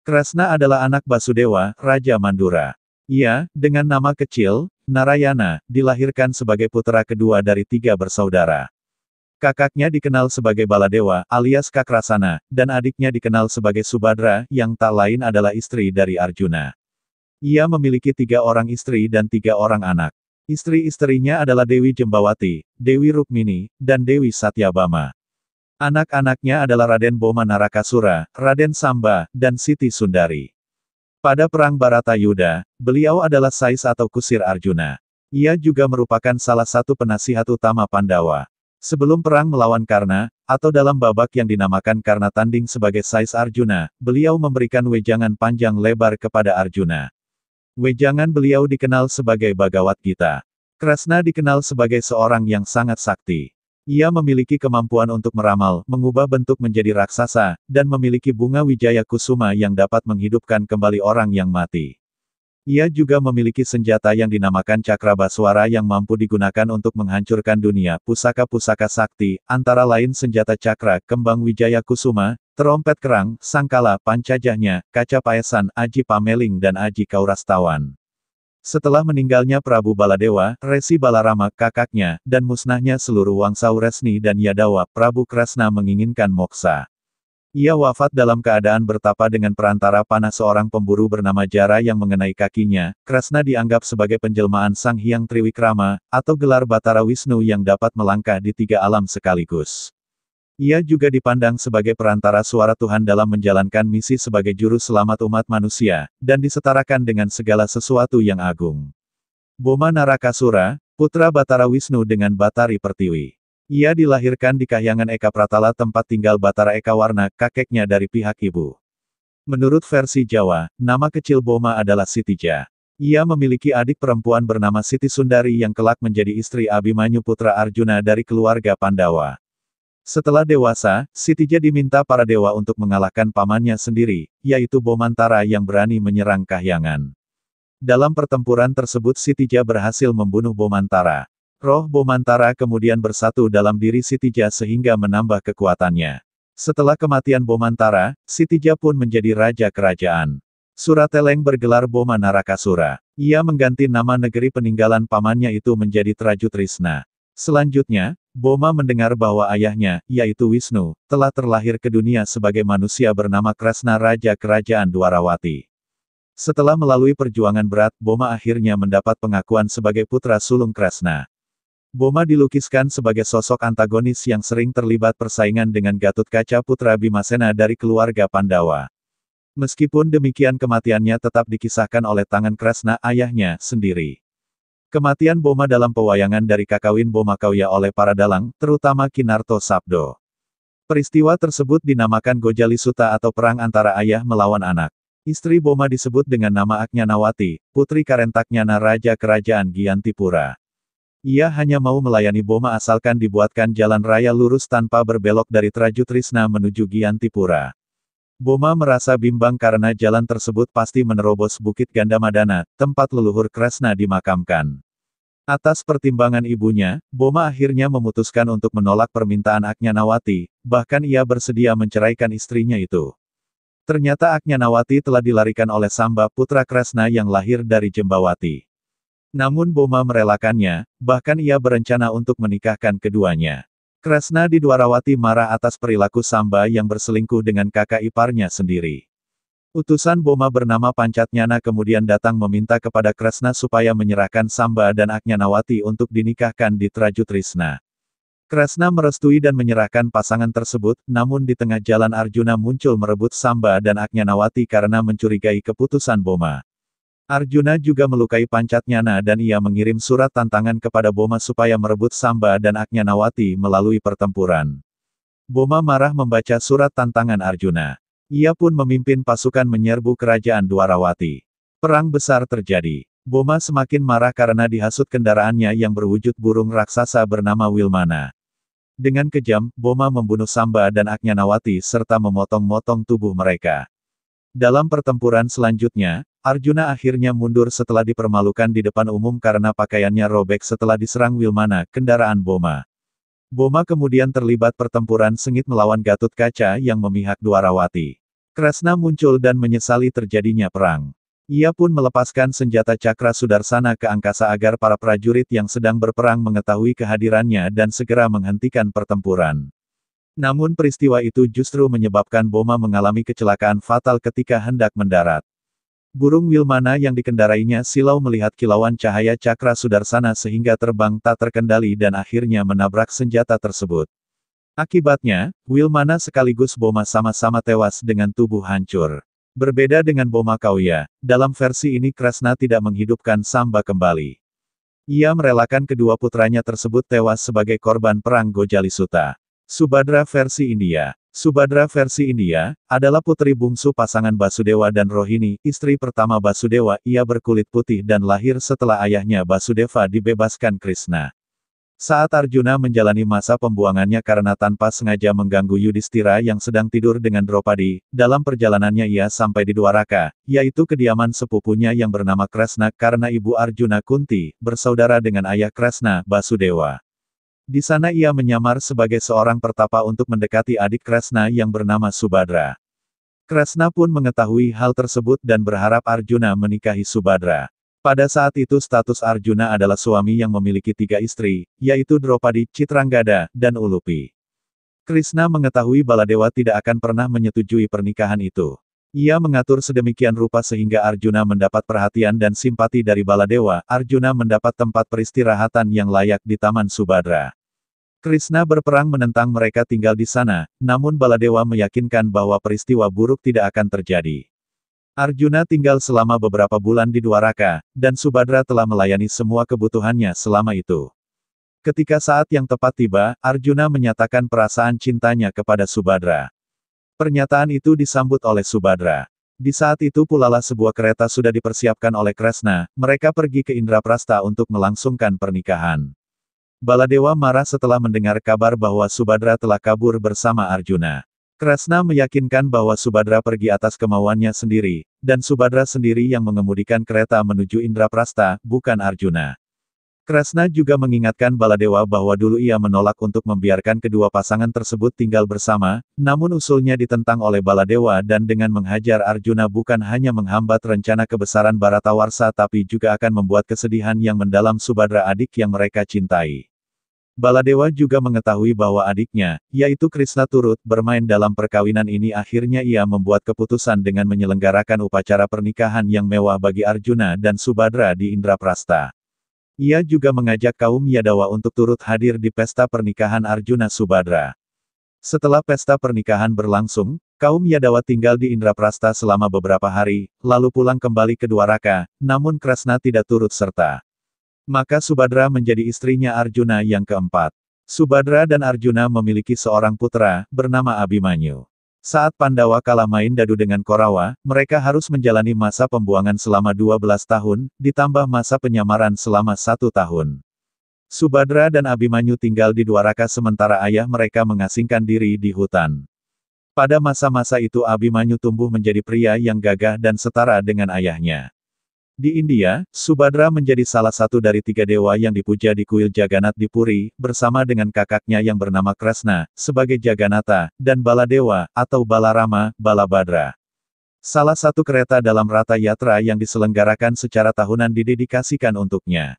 Krasna adalah anak Basudewa, Raja Mandura. Ia, dengan nama kecil, Narayana, dilahirkan sebagai putra kedua dari tiga bersaudara. Kakaknya dikenal sebagai Baladewa, alias Kakrasana, dan adiknya dikenal sebagai Subhadra, yang tak lain adalah istri dari Arjuna. Ia memiliki tiga orang istri dan tiga orang anak. Istri-istrinya adalah Dewi Jembawati, Dewi Rukmini, dan Dewi Satyabama. Anak-anaknya adalah Raden Boma Narakasura, Raden Samba, dan Siti Sundari. Pada Perang Baratayuda, beliau adalah Sais atau Kusir Arjuna. Ia juga merupakan salah satu penasihat utama Pandawa. Sebelum perang melawan Karna, atau dalam babak yang dinamakan Karna tanding sebagai Sais Arjuna, beliau memberikan wejangan panjang lebar kepada Arjuna. Wejangan beliau dikenal sebagai Bagawat Gita. Krasna dikenal sebagai seorang yang sangat sakti. Ia memiliki kemampuan untuk meramal, mengubah bentuk menjadi raksasa, dan memiliki bunga wijaya kusuma yang dapat menghidupkan kembali orang yang mati. Ia juga memiliki senjata yang dinamakan Cakra Baswara yang mampu digunakan untuk menghancurkan dunia pusaka-pusaka sakti, antara lain senjata Cakra, Kembang Wijaya Kusuma, Terompet Kerang, Sangkala, Pancajahnya, Kaca Paesan, Aji Pameling dan Aji Kaurastawan. Setelah meninggalnya Prabu Baladewa, Resi Balarama, kakaknya, dan musnahnya seluruh Wangsa Uresni dan Yadawa, Prabu Kresna menginginkan moksa. Ia wafat dalam keadaan bertapa dengan perantara panah seorang pemburu bernama Jara yang mengenai kakinya. Krasna dianggap sebagai penjelmaan Sang Hyang Triwikrama, atau gelar Batara Wisnu yang dapat melangkah di tiga alam sekaligus. Ia juga dipandang sebagai perantara suara Tuhan dalam menjalankan misi sebagai juru selamat umat manusia, dan disetarakan dengan segala sesuatu yang agung. Boma Narakasura, putra Batara Wisnu dengan Batari Pertiwi. Ia dilahirkan di Kahyangan Eka Pratala tempat tinggal Batara Eka Warna, kakeknya dari pihak ibu. Menurut versi Jawa, nama kecil Boma adalah Sitija. Ia memiliki adik perempuan bernama Siti Sundari yang kelak menjadi istri Abimanyu putra Arjuna dari keluarga Pandawa. Setelah dewasa, Sitija diminta para dewa untuk mengalahkan pamannya sendiri, yaitu Bomantara yang berani menyerang Kahyangan. Dalam pertempuran tersebut Sitija berhasil membunuh Bomantara. Roh Bomantara kemudian bersatu dalam diri Sitija sehingga menambah kekuatannya. Setelah kematian Bomantara, Sitija pun menjadi raja kerajaan. Surateleng bergelar Boma Narakasura. Ia mengganti nama negeri peninggalan pamannya itu menjadi Trajutrisna. Selanjutnya, Boma mendengar bahwa ayahnya, yaitu Wisnu, telah terlahir ke dunia sebagai manusia bernama Kresna Raja Kerajaan Dwarawati. Setelah melalui perjuangan berat, Boma akhirnya mendapat pengakuan sebagai putra sulung Kresna. Boma dilukiskan sebagai sosok antagonis yang sering terlibat persaingan dengan Gatot Kaca Putra Bimasena dari keluarga Pandawa. Meskipun demikian kematiannya tetap dikisahkan oleh tangan Kresna ayahnya sendiri. Kematian Boma dalam pewayangan dari kakawin Boma Kauya oleh para dalang, terutama Kinarto Sabdo. Peristiwa tersebut dinamakan Gojali Suta atau perang antara ayah melawan anak. Istri Boma disebut dengan nama Aknyanawati, putri Karentaknyana Raja Kerajaan Giantipura. Ia hanya mau melayani Boma asalkan dibuatkan jalan raya lurus tanpa berbelok dari Traju Trisna menuju Giantipura. Boma merasa bimbang karena jalan tersebut pasti menerobos Bukit Gandamadana, tempat leluhur Kresna dimakamkan. Atas pertimbangan ibunya, Boma akhirnya memutuskan untuk menolak permintaan Aknya Nawati, bahkan ia bersedia menceraikan istrinya itu. Ternyata Aknya Nawati telah dilarikan oleh Samba putra Kresna yang lahir dari Jembawati. Namun Boma merelakannya, bahkan ia berencana untuk menikahkan keduanya. Kresna di Dwarawati marah atas perilaku Samba yang berselingkuh dengan kakak iparnya sendiri. Utusan Boma bernama Pancatnyana kemudian datang meminta kepada Kresna supaya menyerahkan Samba dan Aknyanawati untuk dinikahkan di Trajutrisna. Kresna merestui dan menyerahkan pasangan tersebut, namun di tengah jalan Arjuna muncul merebut Samba dan Aknyanawati karena mencurigai keputusan Boma. Arjuna juga melukai Pancatnyana dan ia mengirim surat tantangan kepada Boma supaya merebut Samba dan Aknyanawati melalui pertempuran. Boma marah membaca surat tantangan Arjuna. Ia pun memimpin pasukan menyerbu kerajaan Dwarawati. Perang besar terjadi. Boma semakin marah karena dihasut kendaraannya yang berwujud burung raksasa bernama Wilmana. Dengan kejam, Boma membunuh Samba dan Aknyanawati serta memotong-motong tubuh mereka. Dalam pertempuran selanjutnya, Arjuna akhirnya mundur setelah dipermalukan di depan umum karena pakaiannya robek setelah diserang Wilmana, kendaraan Boma. Boma kemudian terlibat pertempuran sengit melawan Gatut Kaca yang memihak Dwarawati. Kresna muncul dan menyesali terjadinya perang. Ia pun melepaskan senjata cakra Sudarsana ke angkasa agar para prajurit yang sedang berperang mengetahui kehadirannya dan segera menghentikan pertempuran. Namun peristiwa itu justru menyebabkan Boma mengalami kecelakaan fatal ketika hendak mendarat. Burung Wilmana yang dikendarainya silau melihat kilauan cahaya cakra sudarsana sehingga terbang tak terkendali dan akhirnya menabrak senjata tersebut. Akibatnya, Wilmana sekaligus Boma sama-sama tewas dengan tubuh hancur. Berbeda dengan Boma Kauya, dalam versi ini Kresna tidak menghidupkan Samba kembali. Ia merelakan kedua putranya tersebut tewas sebagai korban perang Gojali Suta. Subhadra versi India Subhadra versi India, ya, adalah putri bungsu pasangan Basudewa dan Rohini, istri pertama Basudewa, ia berkulit putih dan lahir setelah ayahnya Basudeva dibebaskan Krishna. Saat Arjuna menjalani masa pembuangannya karena tanpa sengaja mengganggu Yudhistira yang sedang tidur dengan Dropadi, dalam perjalanannya ia sampai di Dwaraka, yaitu kediaman sepupunya yang bernama Krasna karena ibu Arjuna Kunti, bersaudara dengan ayah Krasna, Basudewa. Di sana ia menyamar sebagai seorang pertapa untuk mendekati adik Kresna yang bernama Subhadra. Kresna pun mengetahui hal tersebut dan berharap Arjuna menikahi Subhadra. Pada saat itu status Arjuna adalah suami yang memiliki tiga istri, yaitu Draupadi, Citrangada, dan Ulupi. Krishna mengetahui Baladewa tidak akan pernah menyetujui pernikahan itu. Ia mengatur sedemikian rupa sehingga Arjuna mendapat perhatian dan simpati dari Baladewa, Arjuna mendapat tempat peristirahatan yang layak di Taman Subhadra. Krishna berperang menentang mereka tinggal di sana, namun Baladewa meyakinkan bahwa peristiwa buruk tidak akan terjadi. Arjuna tinggal selama beberapa bulan di Dwaraka, dan Subhadra telah melayani semua kebutuhannya selama itu. Ketika saat yang tepat tiba, Arjuna menyatakan perasaan cintanya kepada Subhadra. Pernyataan itu disambut oleh Subadra. Di saat itu pulalah sebuah kereta sudah dipersiapkan oleh Kresna, mereka pergi ke Indraprasta untuk melangsungkan pernikahan. Baladewa marah setelah mendengar kabar bahwa Subadra telah kabur bersama Arjuna. Kresna meyakinkan bahwa Subadra pergi atas kemauannya sendiri, dan Subadra sendiri yang mengemudikan kereta menuju Indraprasta, bukan Arjuna. Krasna juga mengingatkan Baladewa bahwa dulu ia menolak untuk membiarkan kedua pasangan tersebut tinggal bersama, namun usulnya ditentang oleh Baladewa dan dengan menghajar Arjuna bukan hanya menghambat rencana kebesaran Baratawarsa tapi juga akan membuat kesedihan yang mendalam Subhadra adik yang mereka cintai. Baladewa juga mengetahui bahwa adiknya, yaitu Krishna turut bermain dalam perkawinan ini akhirnya ia membuat keputusan dengan menyelenggarakan upacara pernikahan yang mewah bagi Arjuna dan Subhadra di Indraprasta. Ia juga mengajak kaum Yadawa untuk turut hadir di pesta pernikahan Arjuna Subhadra. Setelah pesta pernikahan berlangsung, kaum Yadawa tinggal di Indraprasta selama beberapa hari, lalu pulang kembali ke Dwaraka, namun Krasna tidak turut serta. Maka Subhadra menjadi istrinya Arjuna yang keempat. Subhadra dan Arjuna memiliki seorang putra, bernama Abimanyu. Saat Pandawa kalah main dadu dengan Korawa, mereka harus menjalani masa pembuangan selama 12 tahun, ditambah masa penyamaran selama satu tahun. Subadra dan Abimanyu tinggal di Dwaraka sementara ayah mereka mengasingkan diri di hutan. Pada masa-masa itu Abimanyu tumbuh menjadi pria yang gagah dan setara dengan ayahnya. Di India, Subhadra menjadi salah satu dari tiga dewa yang dipuja di kuil Jagannath di Puri, bersama dengan kakaknya yang bernama Kresna, sebagai Jagannatha, dan Baladewa, atau Balarama, Balabhadra. Salah satu kereta dalam Rata Yatra yang diselenggarakan secara tahunan didedikasikan untuknya.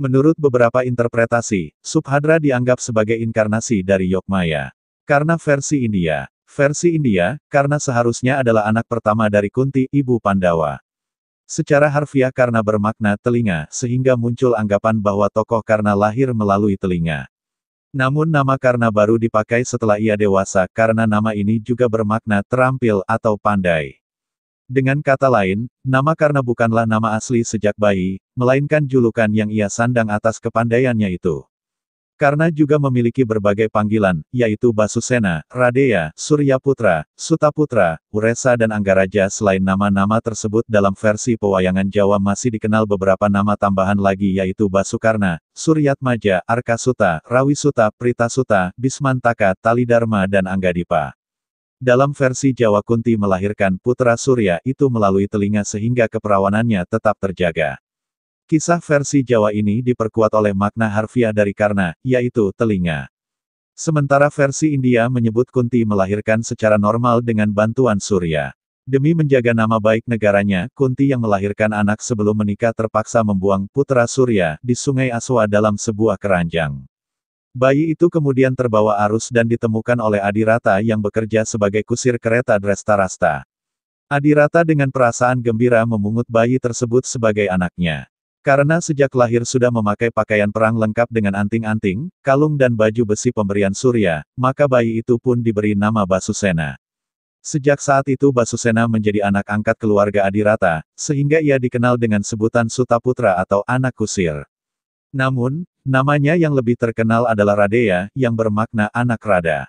Menurut beberapa interpretasi, Subhadra dianggap sebagai inkarnasi dari Yogmaya. Karena versi India. Versi India, karena seharusnya adalah anak pertama dari Kunti, ibu Pandawa. Secara harfiah karena bermakna telinga, sehingga muncul anggapan bahwa tokoh karena lahir melalui telinga. Namun nama karena baru dipakai setelah ia dewasa karena nama ini juga bermakna terampil atau pandai. Dengan kata lain, nama karena bukanlah nama asli sejak bayi, melainkan julukan yang ia sandang atas kepandaiannya itu. Karena juga memiliki berbagai panggilan, yaitu Basusena, Putra, Suryaputra, Sutaputra, Uresa dan Anggaraja selain nama-nama tersebut dalam versi pewayangan Jawa masih dikenal beberapa nama tambahan lagi yaitu Basukarna, Suryatmaja, Arkasuta, Rawisuta, Pritasuta, Bismantaka, Talidharma dan Anggadipa. Dalam versi Jawa Kunti melahirkan putra Surya itu melalui telinga sehingga keperawanannya tetap terjaga. Kisah versi Jawa ini diperkuat oleh makna harfiah dari karna, yaitu telinga. Sementara versi India menyebut Kunti melahirkan secara normal dengan bantuan Surya. Demi menjaga nama baik negaranya, Kunti yang melahirkan anak sebelum menikah terpaksa membuang putra Surya di Sungai Aswa dalam sebuah keranjang. Bayi itu kemudian terbawa arus dan ditemukan oleh Adirata yang bekerja sebagai kusir kereta Drestarasta. Adirata dengan perasaan gembira memungut bayi tersebut sebagai anaknya. Karena sejak lahir sudah memakai pakaian perang lengkap dengan anting-anting, kalung dan baju besi pemberian surya, maka bayi itu pun diberi nama Basusena. Sejak saat itu Basusena menjadi anak angkat keluarga Adirata, sehingga ia dikenal dengan sebutan Sutaputra atau anak kusir. Namun, namanya yang lebih terkenal adalah Radea, yang bermakna anak Rada.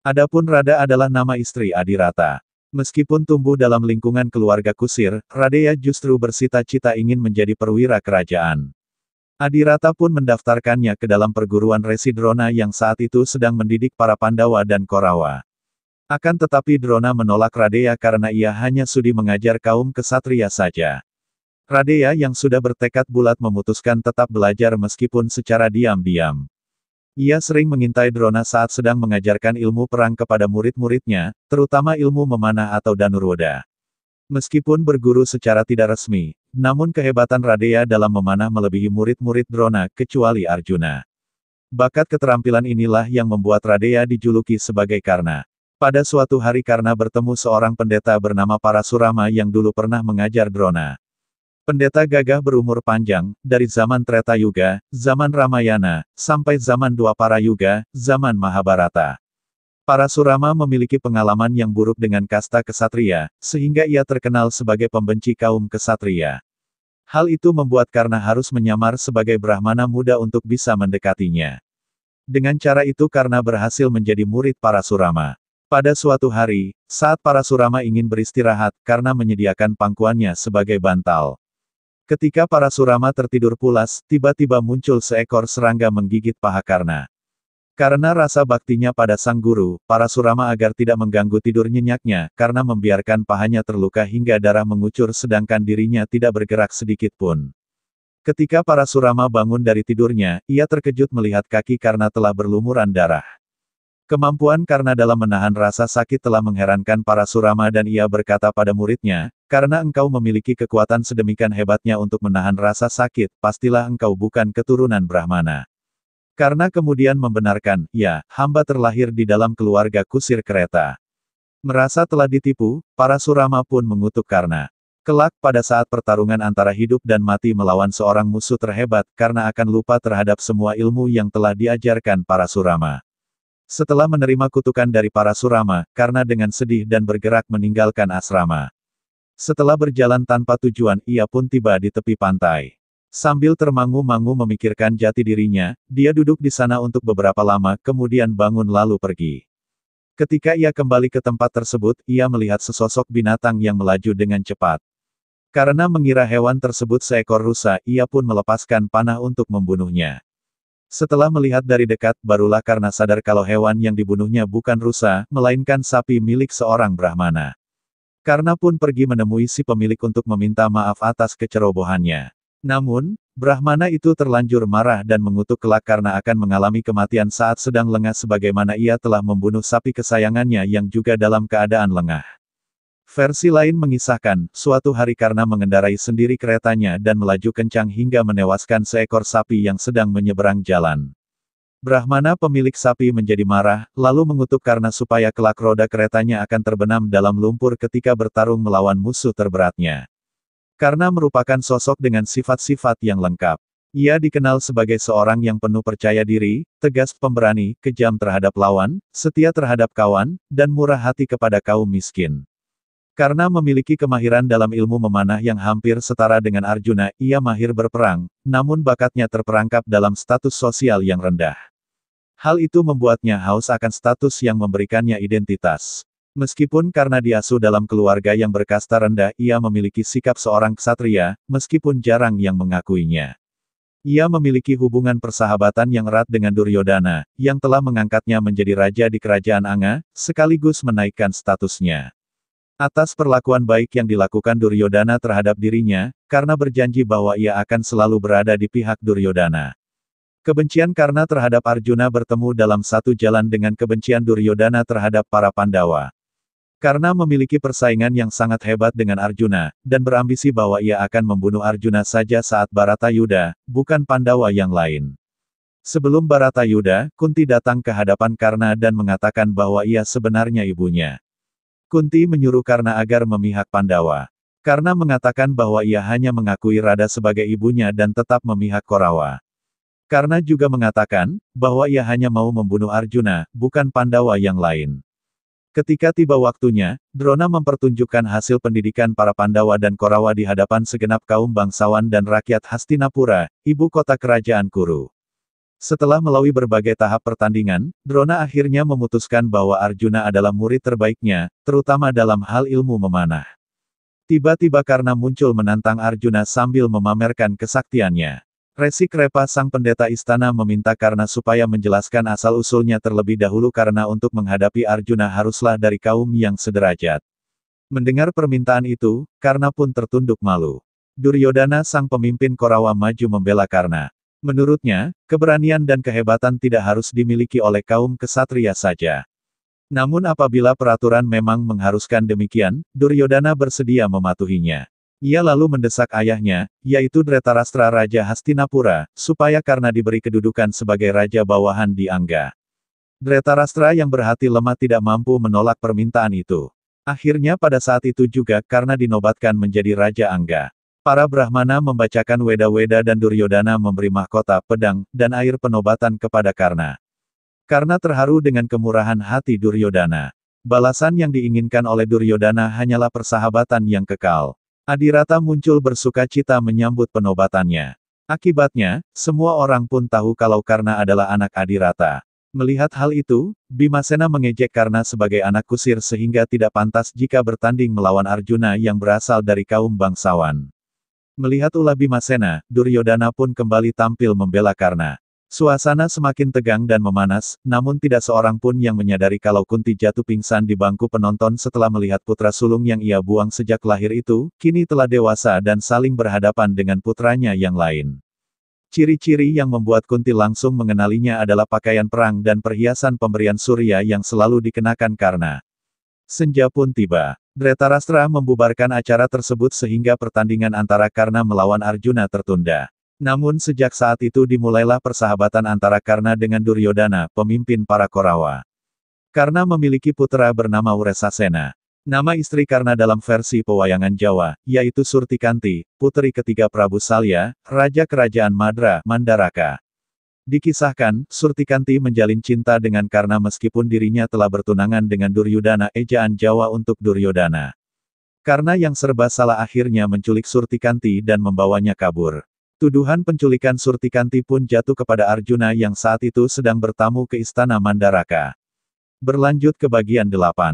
Adapun Rada adalah nama istri Adirata. Meskipun tumbuh dalam lingkungan keluarga kusir, Radea justru bersita-cita ingin menjadi perwira kerajaan. Adirata pun mendaftarkannya ke dalam perguruan Residrona yang saat itu sedang mendidik para Pandawa dan Korawa. Akan tetapi Drona menolak Radea karena ia hanya sudi mengajar kaum kesatria saja. Radea yang sudah bertekad bulat memutuskan tetap belajar meskipun secara diam-diam. Ia sering mengintai Drona saat sedang mengajarkan ilmu perang kepada murid-muridnya, terutama ilmu memanah atau danurwoda. Meskipun berguru secara tidak resmi, namun kehebatan Radea dalam memanah melebihi murid-murid Drona kecuali Arjuna. Bakat keterampilan inilah yang membuat Radea dijuluki sebagai Karna. Pada suatu hari Karna bertemu seorang pendeta bernama Parasurama yang dulu pernah mengajar Drona. Pendeta gagah berumur panjang, dari zaman Treta Yuga, zaman Ramayana, sampai zaman Dua Para Yuga, zaman Mahabharata. Para Surama memiliki pengalaman yang buruk dengan kasta kesatria, sehingga ia terkenal sebagai pembenci kaum kesatria. Hal itu membuat Karna harus menyamar sebagai Brahmana muda untuk bisa mendekatinya. Dengan cara itu Karna berhasil menjadi murid para Surama. Pada suatu hari, saat para Surama ingin beristirahat Karna menyediakan pangkuannya sebagai bantal, Ketika para surama tertidur pulas, tiba-tiba muncul seekor serangga menggigit paha Karna. Karena rasa baktinya pada sang guru, para surama agar tidak mengganggu tidur nyenyaknya, karena membiarkan pahanya terluka hingga darah mengucur sedangkan dirinya tidak bergerak sedikit pun. Ketika para surama bangun dari tidurnya, ia terkejut melihat kaki karena telah berlumuran darah. Kemampuan karena dalam menahan rasa sakit telah mengherankan para Surama dan ia berkata pada muridnya, karena engkau memiliki kekuatan sedemikian hebatnya untuk menahan rasa sakit, pastilah engkau bukan keturunan Brahmana. Karena kemudian membenarkan, ya, hamba terlahir di dalam keluarga kusir kereta. Merasa telah ditipu, para Surama pun mengutuk karena. Kelak pada saat pertarungan antara hidup dan mati melawan seorang musuh terhebat karena akan lupa terhadap semua ilmu yang telah diajarkan para Surama. Setelah menerima kutukan dari para surama, karena dengan sedih dan bergerak meninggalkan asrama. Setelah berjalan tanpa tujuan ia pun tiba di tepi pantai. Sambil termangu-mangu memikirkan jati dirinya, dia duduk di sana untuk beberapa lama, kemudian bangun lalu pergi. Ketika ia kembali ke tempat tersebut, ia melihat sesosok binatang yang melaju dengan cepat. Karena mengira hewan tersebut seekor rusa, ia pun melepaskan panah untuk membunuhnya. Setelah melihat dari dekat, barulah karena sadar kalau hewan yang dibunuhnya bukan rusa, melainkan sapi milik seorang Brahmana. Karena pun pergi menemui si pemilik untuk meminta maaf atas kecerobohannya. Namun, Brahmana itu terlanjur marah dan mengutuk kelak karena akan mengalami kematian saat sedang lengah sebagaimana ia telah membunuh sapi kesayangannya yang juga dalam keadaan lengah. Versi lain mengisahkan, suatu hari karena mengendarai sendiri keretanya dan melaju kencang hingga menewaskan seekor sapi yang sedang menyeberang jalan. Brahmana pemilik sapi menjadi marah, lalu mengutuk karena supaya kelak roda keretanya akan terbenam dalam lumpur ketika bertarung melawan musuh terberatnya. Karena merupakan sosok dengan sifat-sifat yang lengkap. Ia dikenal sebagai seorang yang penuh percaya diri, tegas pemberani, kejam terhadap lawan, setia terhadap kawan, dan murah hati kepada kaum miskin. Karena memiliki kemahiran dalam ilmu memanah yang hampir setara dengan Arjuna, ia mahir berperang, namun bakatnya terperangkap dalam status sosial yang rendah. Hal itu membuatnya haus akan status yang memberikannya identitas. Meskipun karena diasuh dalam keluarga yang berkasta rendah ia memiliki sikap seorang ksatria, meskipun jarang yang mengakuinya. Ia memiliki hubungan persahabatan yang erat dengan Duryodhana, yang telah mengangkatnya menjadi raja di kerajaan Anga, sekaligus menaikkan statusnya atas perlakuan baik yang dilakukan Duryodhana terhadap dirinya, karena berjanji bahwa ia akan selalu berada di pihak Duryodhana. Kebencian karena terhadap Arjuna bertemu dalam satu jalan dengan kebencian Duryodhana terhadap para Pandawa. Karena memiliki persaingan yang sangat hebat dengan Arjuna, dan berambisi bahwa ia akan membunuh Arjuna saja saat Baratayuda, bukan Pandawa yang lain. Sebelum Baratayuda, Kunti datang ke hadapan Karna dan mengatakan bahwa ia sebenarnya ibunya. Kunti menyuruh karena agar memihak Pandawa. Karena mengatakan bahwa ia hanya mengakui Rada sebagai ibunya dan tetap memihak Korawa. Karena juga mengatakan, bahwa ia hanya mau membunuh Arjuna, bukan Pandawa yang lain. Ketika tiba waktunya, Drona mempertunjukkan hasil pendidikan para Pandawa dan Korawa di hadapan segenap kaum bangsawan dan rakyat Hastinapura, ibu kota kerajaan Kuru. Setelah melalui berbagai tahap pertandingan, Drona akhirnya memutuskan bahwa Arjuna adalah murid terbaiknya, terutama dalam hal ilmu memanah. Tiba-tiba karena muncul menantang Arjuna sambil memamerkan kesaktiannya. Resi Krepa sang pendeta istana meminta karena supaya menjelaskan asal-usulnya terlebih dahulu karena untuk menghadapi Arjuna haruslah dari kaum yang sederajat. Mendengar permintaan itu, Karna pun tertunduk malu. Duryodhana sang pemimpin Korawa maju membela karena. Menurutnya, keberanian dan kehebatan tidak harus dimiliki oleh kaum kesatria saja. Namun apabila peraturan memang mengharuskan demikian, Duryodhana bersedia mematuhinya. Ia lalu mendesak ayahnya, yaitu Dretarastra Raja Hastinapura, supaya karena diberi kedudukan sebagai raja bawahan di Angga. Dretarastra yang berhati lemah tidak mampu menolak permintaan itu. Akhirnya pada saat itu juga karena dinobatkan menjadi Raja Angga. Para Brahmana membacakan Weda-Weda dan Duryodhana memberi mahkota, pedang, dan air penobatan kepada Karna. Karna terharu dengan kemurahan hati Duryodhana. Balasan yang diinginkan oleh Duryodhana hanyalah persahabatan yang kekal. Adirata muncul bersuka cita menyambut penobatannya. Akibatnya, semua orang pun tahu kalau Karna adalah anak Adirata. Melihat hal itu, Bimasena mengejek Karna sebagai anak kusir sehingga tidak pantas jika bertanding melawan Arjuna yang berasal dari kaum bangsawan. Melihat ulah Bimasena, Duryodhana pun kembali tampil membela Karna. Suasana semakin tegang dan memanas, namun tidak seorang pun yang menyadari kalau Kunti jatuh pingsan di bangku penonton setelah melihat putra sulung yang ia buang sejak lahir itu, kini telah dewasa dan saling berhadapan dengan putranya yang lain. Ciri-ciri yang membuat Kunti langsung mengenalinya adalah pakaian perang dan perhiasan pemberian Surya yang selalu dikenakan karena senja pun tiba. Dretarastra membubarkan acara tersebut sehingga pertandingan antara Karna melawan Arjuna tertunda. Namun sejak saat itu dimulailah persahabatan antara Karna dengan Duryodhana, pemimpin para Korawa. Karna memiliki putra bernama Uresasena. Nama istri Karna dalam versi pewayangan Jawa, yaitu Surtikanti, putri ketiga Prabu Salya, Raja Kerajaan Madra, Mandaraka. Dikisahkan, Surtikanti menjalin cinta dengan karena meskipun dirinya telah bertunangan dengan Duryodhana ejaan Jawa untuk Duryodhana. Karena yang serba salah akhirnya menculik Surtikanti dan membawanya kabur. Tuduhan penculikan Surtikanti pun jatuh kepada Arjuna yang saat itu sedang bertamu ke Istana Mandaraka. Berlanjut ke bagian delapan.